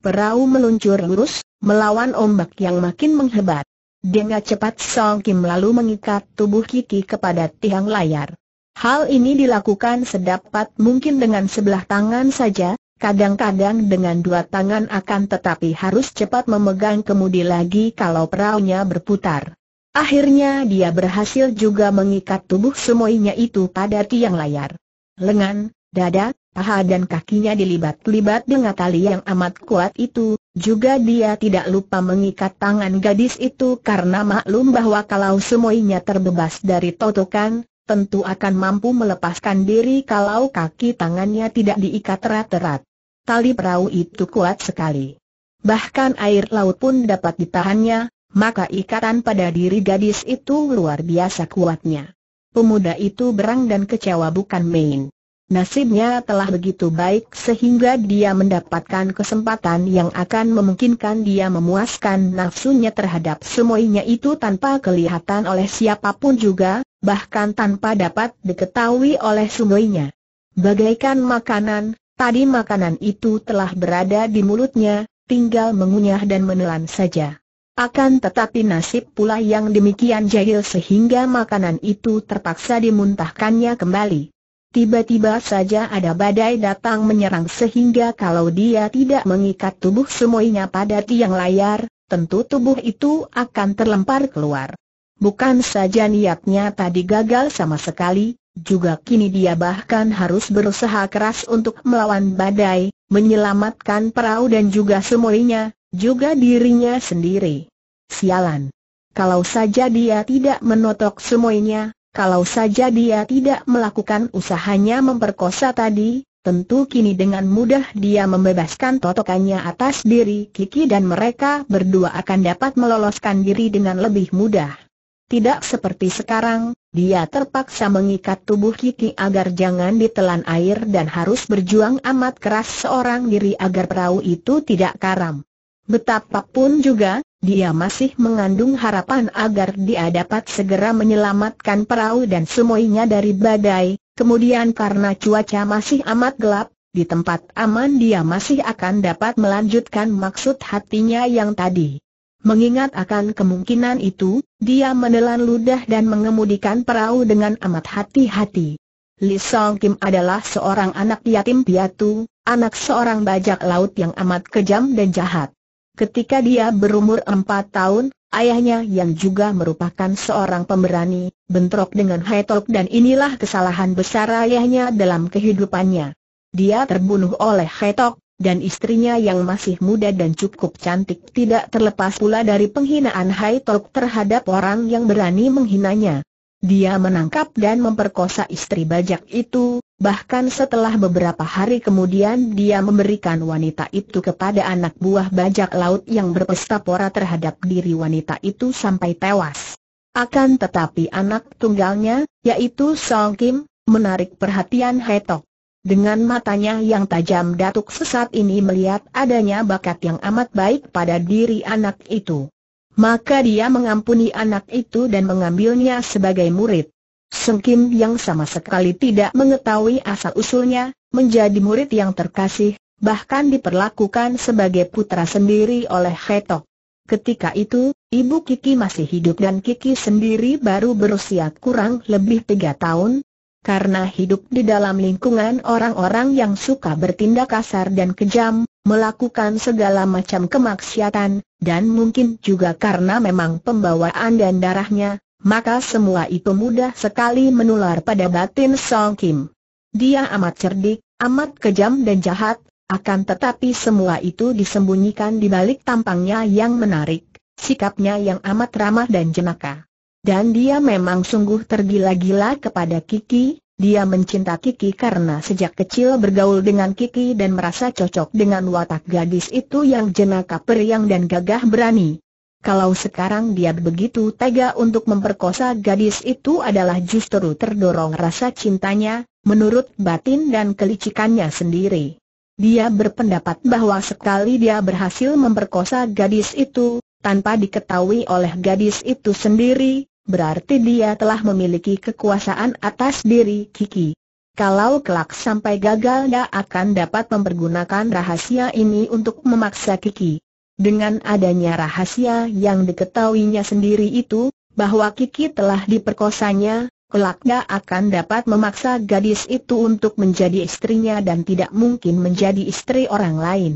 Perahu meluncur lurus, melawan ombak yang makin menghebat. Dengan cepat Song Kim lalu mengikat tubuh Kiki kepada tiang layar. Hal ini dilakukan sedapat mungkin dengan sebelah tangan saja, kadang-kadang dengan dua tangan akan tetapi harus cepat memegang kemudi lagi kalau peraunya berputar. Akhirnya dia berhasil juga mengikat tubuh semuanya itu pada tiang layar. Lengan, dada, paha dan kakinya dilibat-libat dengan tali yang amat kuat itu, juga dia tidak lupa mengikat tangan gadis itu karena maklum bahwa kalau semuanya terbebas dari totokan, tentu akan mampu melepaskan diri kalau kaki tangannya tidak diikat erat-erat. Tali perahu itu kuat sekali. Bahkan air laut pun dapat ditahannya, maka ikatan pada diri gadis itu luar biasa kuatnya. Pemuda itu berang dan kecewa bukan main. Nasibnya telah begitu baik sehingga dia mendapatkan kesempatan yang akan memungkinkan dia memuaskan nafsunya terhadap semuanya itu tanpa kelihatan oleh siapapun juga, bahkan tanpa dapat diketahui oleh semuanya. Bagaikan makanan, tadi makanan itu telah berada di mulutnya, tinggal mengunyah dan menelan saja. Akan tetapi nasib pula yang demikian jahil sehingga makanan itu terpaksa dimuntahkannya kembali. Tiba-tiba saja ada badai datang menyerang sehingga kalau dia tidak mengikat tubuh semuanya pada tiang layar, tentu tubuh itu akan terlempar keluar. Bukan saja niatnya tadi gagal sama sekali, juga kini dia bahkan harus berusaha keras untuk melawan badai, menyelamatkan perahu dan juga semuanya, juga dirinya sendiri. Sialan! Kalau saja dia tidak menotok semuanya, kalau saja dia tidak melakukan usahanya memperkosa tadi, tentu kini dengan mudah dia membebaskan totokannya atas diri Kiki dan mereka berdua akan dapat meloloskan diri dengan lebih mudah. Tidak seperti sekarang, dia terpaksa mengikat tubuh Kiki agar jangan ditelan air dan harus berjuang amat keras seorang diri agar perahu itu tidak karam. Betapapun juga, dia masih mengandung harapan agar dia dapat segera menyelamatkan perahu dan semuanya dari badai, kemudian karena cuaca masih amat gelap, di tempat aman dia masih akan dapat melanjutkan maksud hatinya yang tadi. Mengingat akan kemungkinan itu, dia menelan ludah dan mengemudikan perahu dengan amat hati-hati. Li Song Kim adalah seorang anak yatim piatu, anak seorang bajak laut yang amat kejam dan jahat. Ketika dia berumur empat tahun, ayahnya yang juga merupakan seorang pemberani, bentrok dengan Haitok dan inilah kesalahan besar ayahnya dalam kehidupannya. Dia terbunuh oleh Haitok, dan istrinya yang masih muda dan cukup cantik tidak terlepas pula dari penghinaan Haitok terhadap orang yang berani menghinanya. Dia menangkap dan memperkosa istri bajak itu, Bahkan setelah beberapa hari kemudian dia memberikan wanita itu kepada anak buah bajak laut yang berpesta pora terhadap diri wanita itu sampai tewas. Akan tetapi anak tunggalnya, yaitu Song Kim, menarik perhatian Hetok. Dengan matanya yang tajam datuk sesat ini melihat adanya bakat yang amat baik pada diri anak itu. Maka dia mengampuni anak itu dan mengambilnya sebagai murid. Sengkim yang sama sekali tidak mengetahui asal-usulnya, menjadi murid yang terkasih, bahkan diperlakukan sebagai putra sendiri oleh Hetok. Ketika itu, ibu Kiki masih hidup dan Kiki sendiri baru berusia kurang lebih tiga tahun. Karena hidup di dalam lingkungan orang-orang yang suka bertindak kasar dan kejam, melakukan segala macam kemaksiatan, dan mungkin juga karena memang pembawaan dan darahnya, maka semua itu mudah sekali menular pada batin Song Kim. Dia amat cerdik, amat kejam dan jahat, akan tetapi semua itu disembunyikan di balik tampangnya yang menarik, sikapnya yang amat ramah dan jenaka. Dan dia memang sungguh tergila-gila kepada Kiki, dia mencinta Kiki karena sejak kecil bergaul dengan Kiki dan merasa cocok dengan watak gadis itu yang jenaka periang dan gagah berani. Kalau sekarang dia begitu tega untuk memperkosa gadis itu adalah justru terdorong rasa cintanya, menurut batin dan kelicikannya sendiri. Dia berpendapat bahwa sekali dia berhasil memperkosa gadis itu, tanpa diketahui oleh gadis itu sendiri, berarti dia telah memiliki kekuasaan atas diri Kiki. Kalau kelak sampai gagal dia akan dapat mempergunakan rahasia ini untuk memaksa Kiki. Dengan adanya rahasia yang diketahuinya sendiri itu, bahwa Kiki telah diperkosanya, kelak akan dapat memaksa gadis itu untuk menjadi istrinya dan tidak mungkin menjadi istri orang lain.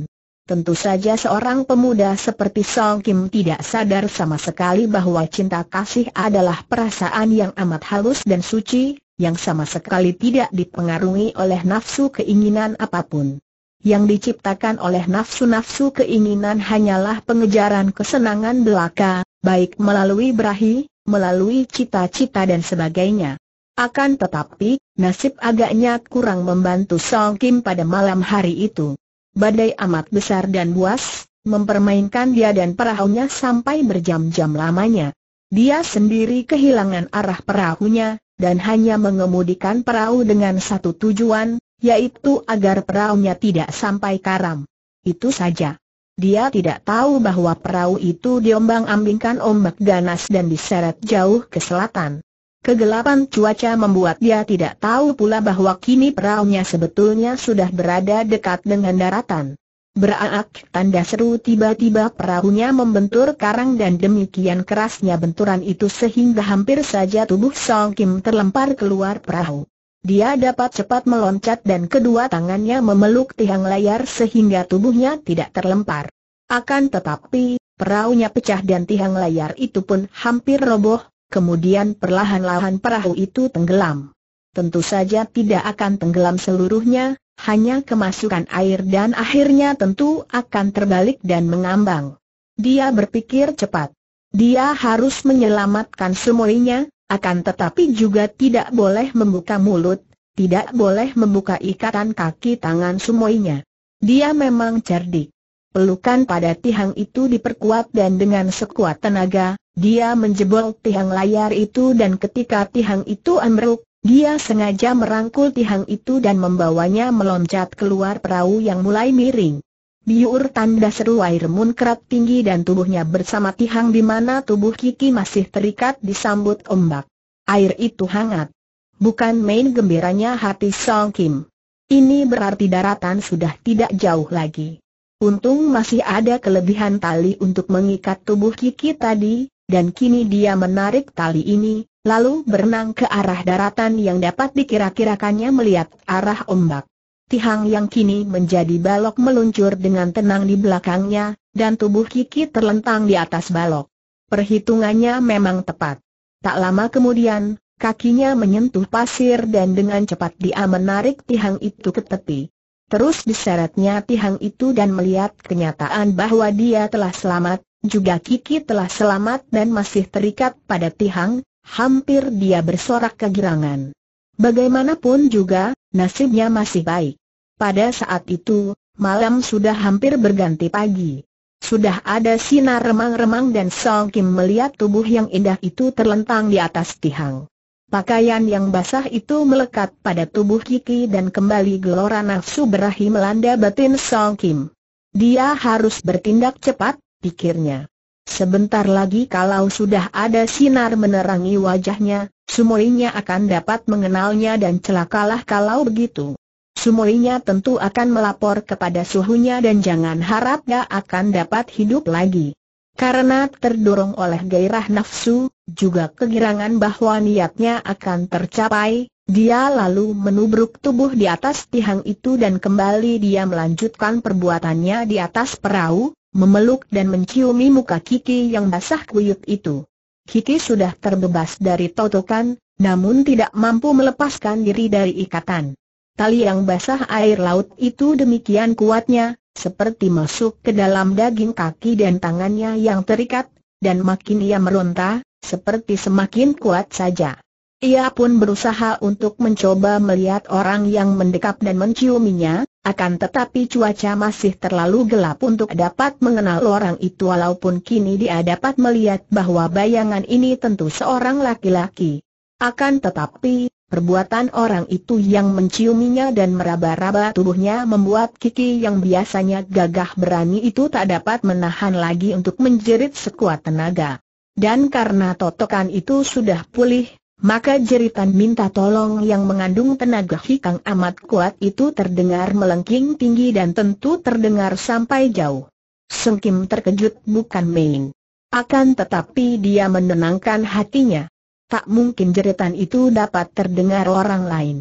Tentu saja seorang pemuda seperti Song Kim tidak sadar sama sekali bahwa cinta kasih adalah perasaan yang amat halus dan suci, yang sama sekali tidak dipengaruhi oleh nafsu keinginan apapun yang diciptakan oleh nafsu-nafsu keinginan hanyalah pengejaran kesenangan belaka, baik melalui berahi, melalui cita-cita dan sebagainya. Akan tetapi, nasib agaknya kurang membantu Song Kim pada malam hari itu. Badai amat besar dan buas, mempermainkan dia dan perahunya sampai berjam-jam lamanya. Dia sendiri kehilangan arah perahunya, dan hanya mengemudikan perahu dengan satu tujuan, yaitu agar peraunya tidak sampai karam. Itu saja. Dia tidak tahu bahwa perahu itu diombang-ambingkan ombak ganas dan diseret jauh ke selatan. Kegelapan cuaca membuat dia tidak tahu pula bahwa kini perahunya sebetulnya sudah berada dekat dengan daratan. Beraak tanda seru tiba-tiba perahunya membentur karang dan demikian kerasnya benturan itu sehingga hampir saja tubuh Song Kim terlempar keluar perahu. Dia dapat cepat meloncat dan kedua tangannya memeluk tiang layar sehingga tubuhnya tidak terlempar. Akan tetapi, perahunya pecah dan tiang layar itu pun hampir roboh, kemudian perlahan-lahan perahu itu tenggelam. Tentu saja tidak akan tenggelam seluruhnya, hanya kemasukan air dan akhirnya tentu akan terbalik dan mengambang. Dia berpikir cepat. Dia harus menyelamatkan semuanya, akan tetapi juga tidak boleh membuka mulut, tidak boleh membuka ikatan kaki tangan semuanya. Dia memang cerdik. Pelukan pada tiang itu diperkuat dan dengan sekuat tenaga, dia menjebol tiang layar itu dan ketika tiang itu ambruk, dia sengaja merangkul tiang itu dan membawanya meloncat keluar perahu yang mulai miring. Biur tanda seru air munkrat tinggi dan tubuhnya bersama tihang di mana tubuh Kiki masih terikat disambut ombak. Air itu hangat. Bukan main gembiranya hati Song Kim. Ini berarti daratan sudah tidak jauh lagi. Untung masih ada kelebihan tali untuk mengikat tubuh Kiki tadi, dan kini dia menarik tali ini, lalu berenang ke arah daratan yang dapat dikira-kirakannya melihat arah ombak. Tihang yang kini menjadi balok meluncur dengan tenang di belakangnya, dan tubuh Kiki terlentang di atas balok. Perhitungannya memang tepat. Tak lama kemudian, kakinya menyentuh pasir dan dengan cepat dia menarik tihang itu ke tepi. Terus diseretnya tihang itu dan melihat kenyataan bahwa dia telah selamat, juga Kiki telah selamat dan masih terikat pada tihang, hampir dia bersorak kegirangan. Bagaimanapun juga, nasibnya masih baik. Pada saat itu, malam sudah hampir berganti pagi. Sudah ada sinar remang-remang dan Song Kim melihat tubuh yang indah itu terlentang di atas tihang. Pakaian yang basah itu melekat pada tubuh Kiki dan kembali gelora nafsu berahi melanda batin Song Kim. Dia harus bertindak cepat, pikirnya. Sebentar lagi kalau sudah ada sinar menerangi wajahnya, Sumoinya akan dapat mengenalnya dan celakalah kalau begitu. Sumoinya tentu akan melapor kepada suhunya dan jangan harap gak akan dapat hidup lagi. Karena terdorong oleh gairah nafsu, juga kegirangan bahwa niatnya akan tercapai, dia lalu menubruk tubuh di atas tihang itu dan kembali dia melanjutkan perbuatannya di atas perahu, memeluk dan menciumi muka Kiki yang basah kuyup itu. Kiki sudah terbebas dari totokan, namun tidak mampu melepaskan diri dari ikatan. Tali yang basah air laut itu demikian kuatnya, seperti masuk ke dalam daging kaki dan tangannya yang terikat, dan makin ia meronta, seperti semakin kuat saja. Ia pun berusaha untuk mencoba melihat orang yang mendekap dan menciuminya, akan tetapi cuaca masih terlalu gelap untuk dapat mengenal orang itu walaupun kini dia dapat melihat bahwa bayangan ini tentu seorang laki-laki. Akan tetapi, perbuatan orang itu yang menciuminya dan meraba-raba tubuhnya membuat Kiki yang biasanya gagah berani itu tak dapat menahan lagi untuk menjerit sekuat tenaga. Dan karena totokan itu sudah pulih, maka jeritan minta tolong yang mengandung tenaga hikang amat kuat itu terdengar melengking tinggi dan tentu terdengar sampai jauh. Sengkim terkejut bukan main. Akan tetapi dia menenangkan hatinya. Tak mungkin jeritan itu dapat terdengar orang lain.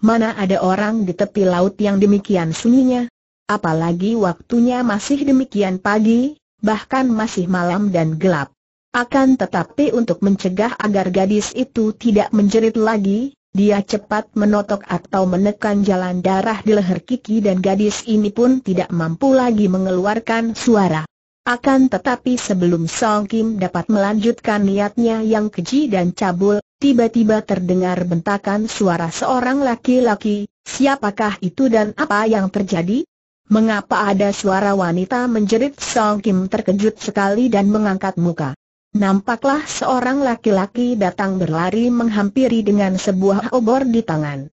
Mana ada orang di tepi laut yang demikian sunyinya? Apalagi waktunya masih demikian pagi, bahkan masih malam dan gelap. Akan tetapi untuk mencegah agar gadis itu tidak menjerit lagi, dia cepat menotok atau menekan jalan darah di leher Kiki dan gadis ini pun tidak mampu lagi mengeluarkan suara. Akan tetapi sebelum Song Kim dapat melanjutkan niatnya yang keji dan cabul, tiba-tiba terdengar bentakan suara seorang laki-laki, siapakah itu dan apa yang terjadi? Mengapa ada suara wanita menjerit Song Kim terkejut sekali dan mengangkat muka. Nampaklah seorang laki-laki datang berlari menghampiri dengan sebuah obor di tangan.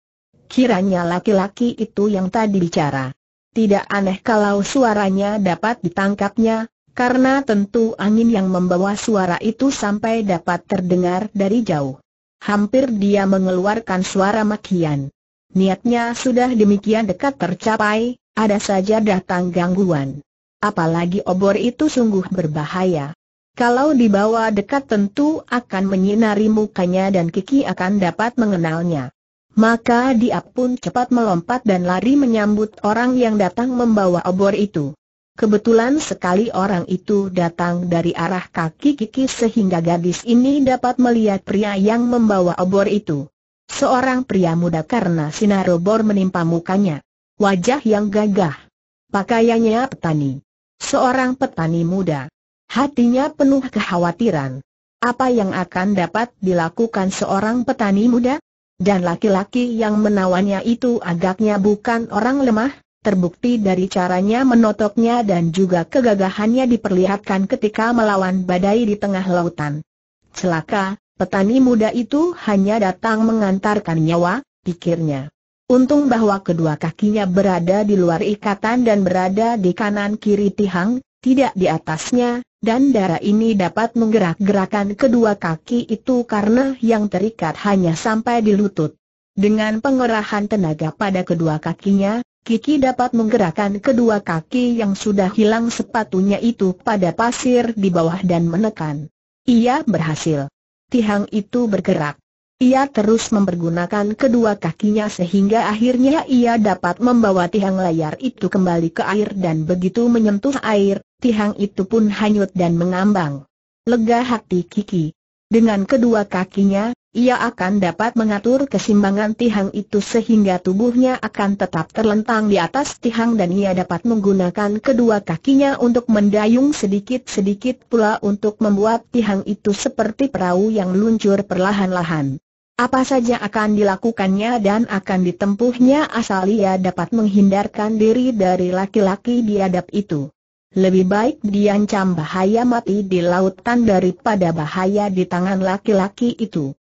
Kiranya laki-laki itu yang tadi bicara. Tidak aneh kalau suaranya dapat ditangkapnya, karena tentu angin yang membawa suara itu sampai dapat terdengar dari jauh. Hampir dia mengeluarkan suara makian. Niatnya sudah demikian dekat tercapai, ada saja datang gangguan. Apalagi obor itu sungguh berbahaya. Kalau dibawa dekat tentu akan menyinari mukanya dan Kiki akan dapat mengenalnya. Maka dia pun cepat melompat dan lari menyambut orang yang datang membawa obor itu. Kebetulan sekali orang itu datang dari arah kaki Kiki sehingga gadis ini dapat melihat pria yang membawa obor itu. Seorang pria muda karena sinar obor menimpa mukanya. Wajah yang gagah. Pakaiannya petani. Seorang petani muda. Hatinya penuh kekhawatiran. Apa yang akan dapat dilakukan seorang petani muda? Dan laki-laki yang menawannya itu agaknya bukan orang lemah, terbukti dari caranya menotoknya dan juga kegagahannya diperlihatkan ketika melawan badai di tengah lautan. Celaka, petani muda itu hanya datang mengantarkan nyawa, pikirnya. Untung bahwa kedua kakinya berada di luar ikatan dan berada di kanan kiri tihang, tidak di atasnya, dan darah ini dapat menggerak-gerakan kedua kaki itu karena yang terikat hanya sampai di lutut. Dengan pengerahan tenaga pada kedua kakinya, Kiki dapat menggerakkan kedua kaki yang sudah hilang sepatunya itu pada pasir di bawah dan menekan. Ia berhasil. Tihang itu bergerak. Ia terus mempergunakan kedua kakinya sehingga akhirnya ia dapat membawa tihang layar itu kembali ke air dan begitu menyentuh air, Tihang itu pun hanyut dan mengambang. Lega hati Kiki. Dengan kedua kakinya, ia akan dapat mengatur kesimbangan tihang itu sehingga tubuhnya akan tetap terlentang di atas tihang dan ia dapat menggunakan kedua kakinya untuk mendayung sedikit-sedikit pula untuk membuat tihang itu seperti perahu yang luncur perlahan-lahan. Apa saja akan dilakukannya dan akan ditempuhnya asal ia dapat menghindarkan diri dari laki-laki biadab itu. Lebih baik diancam bahaya mati di lautan daripada bahaya di tangan laki-laki itu.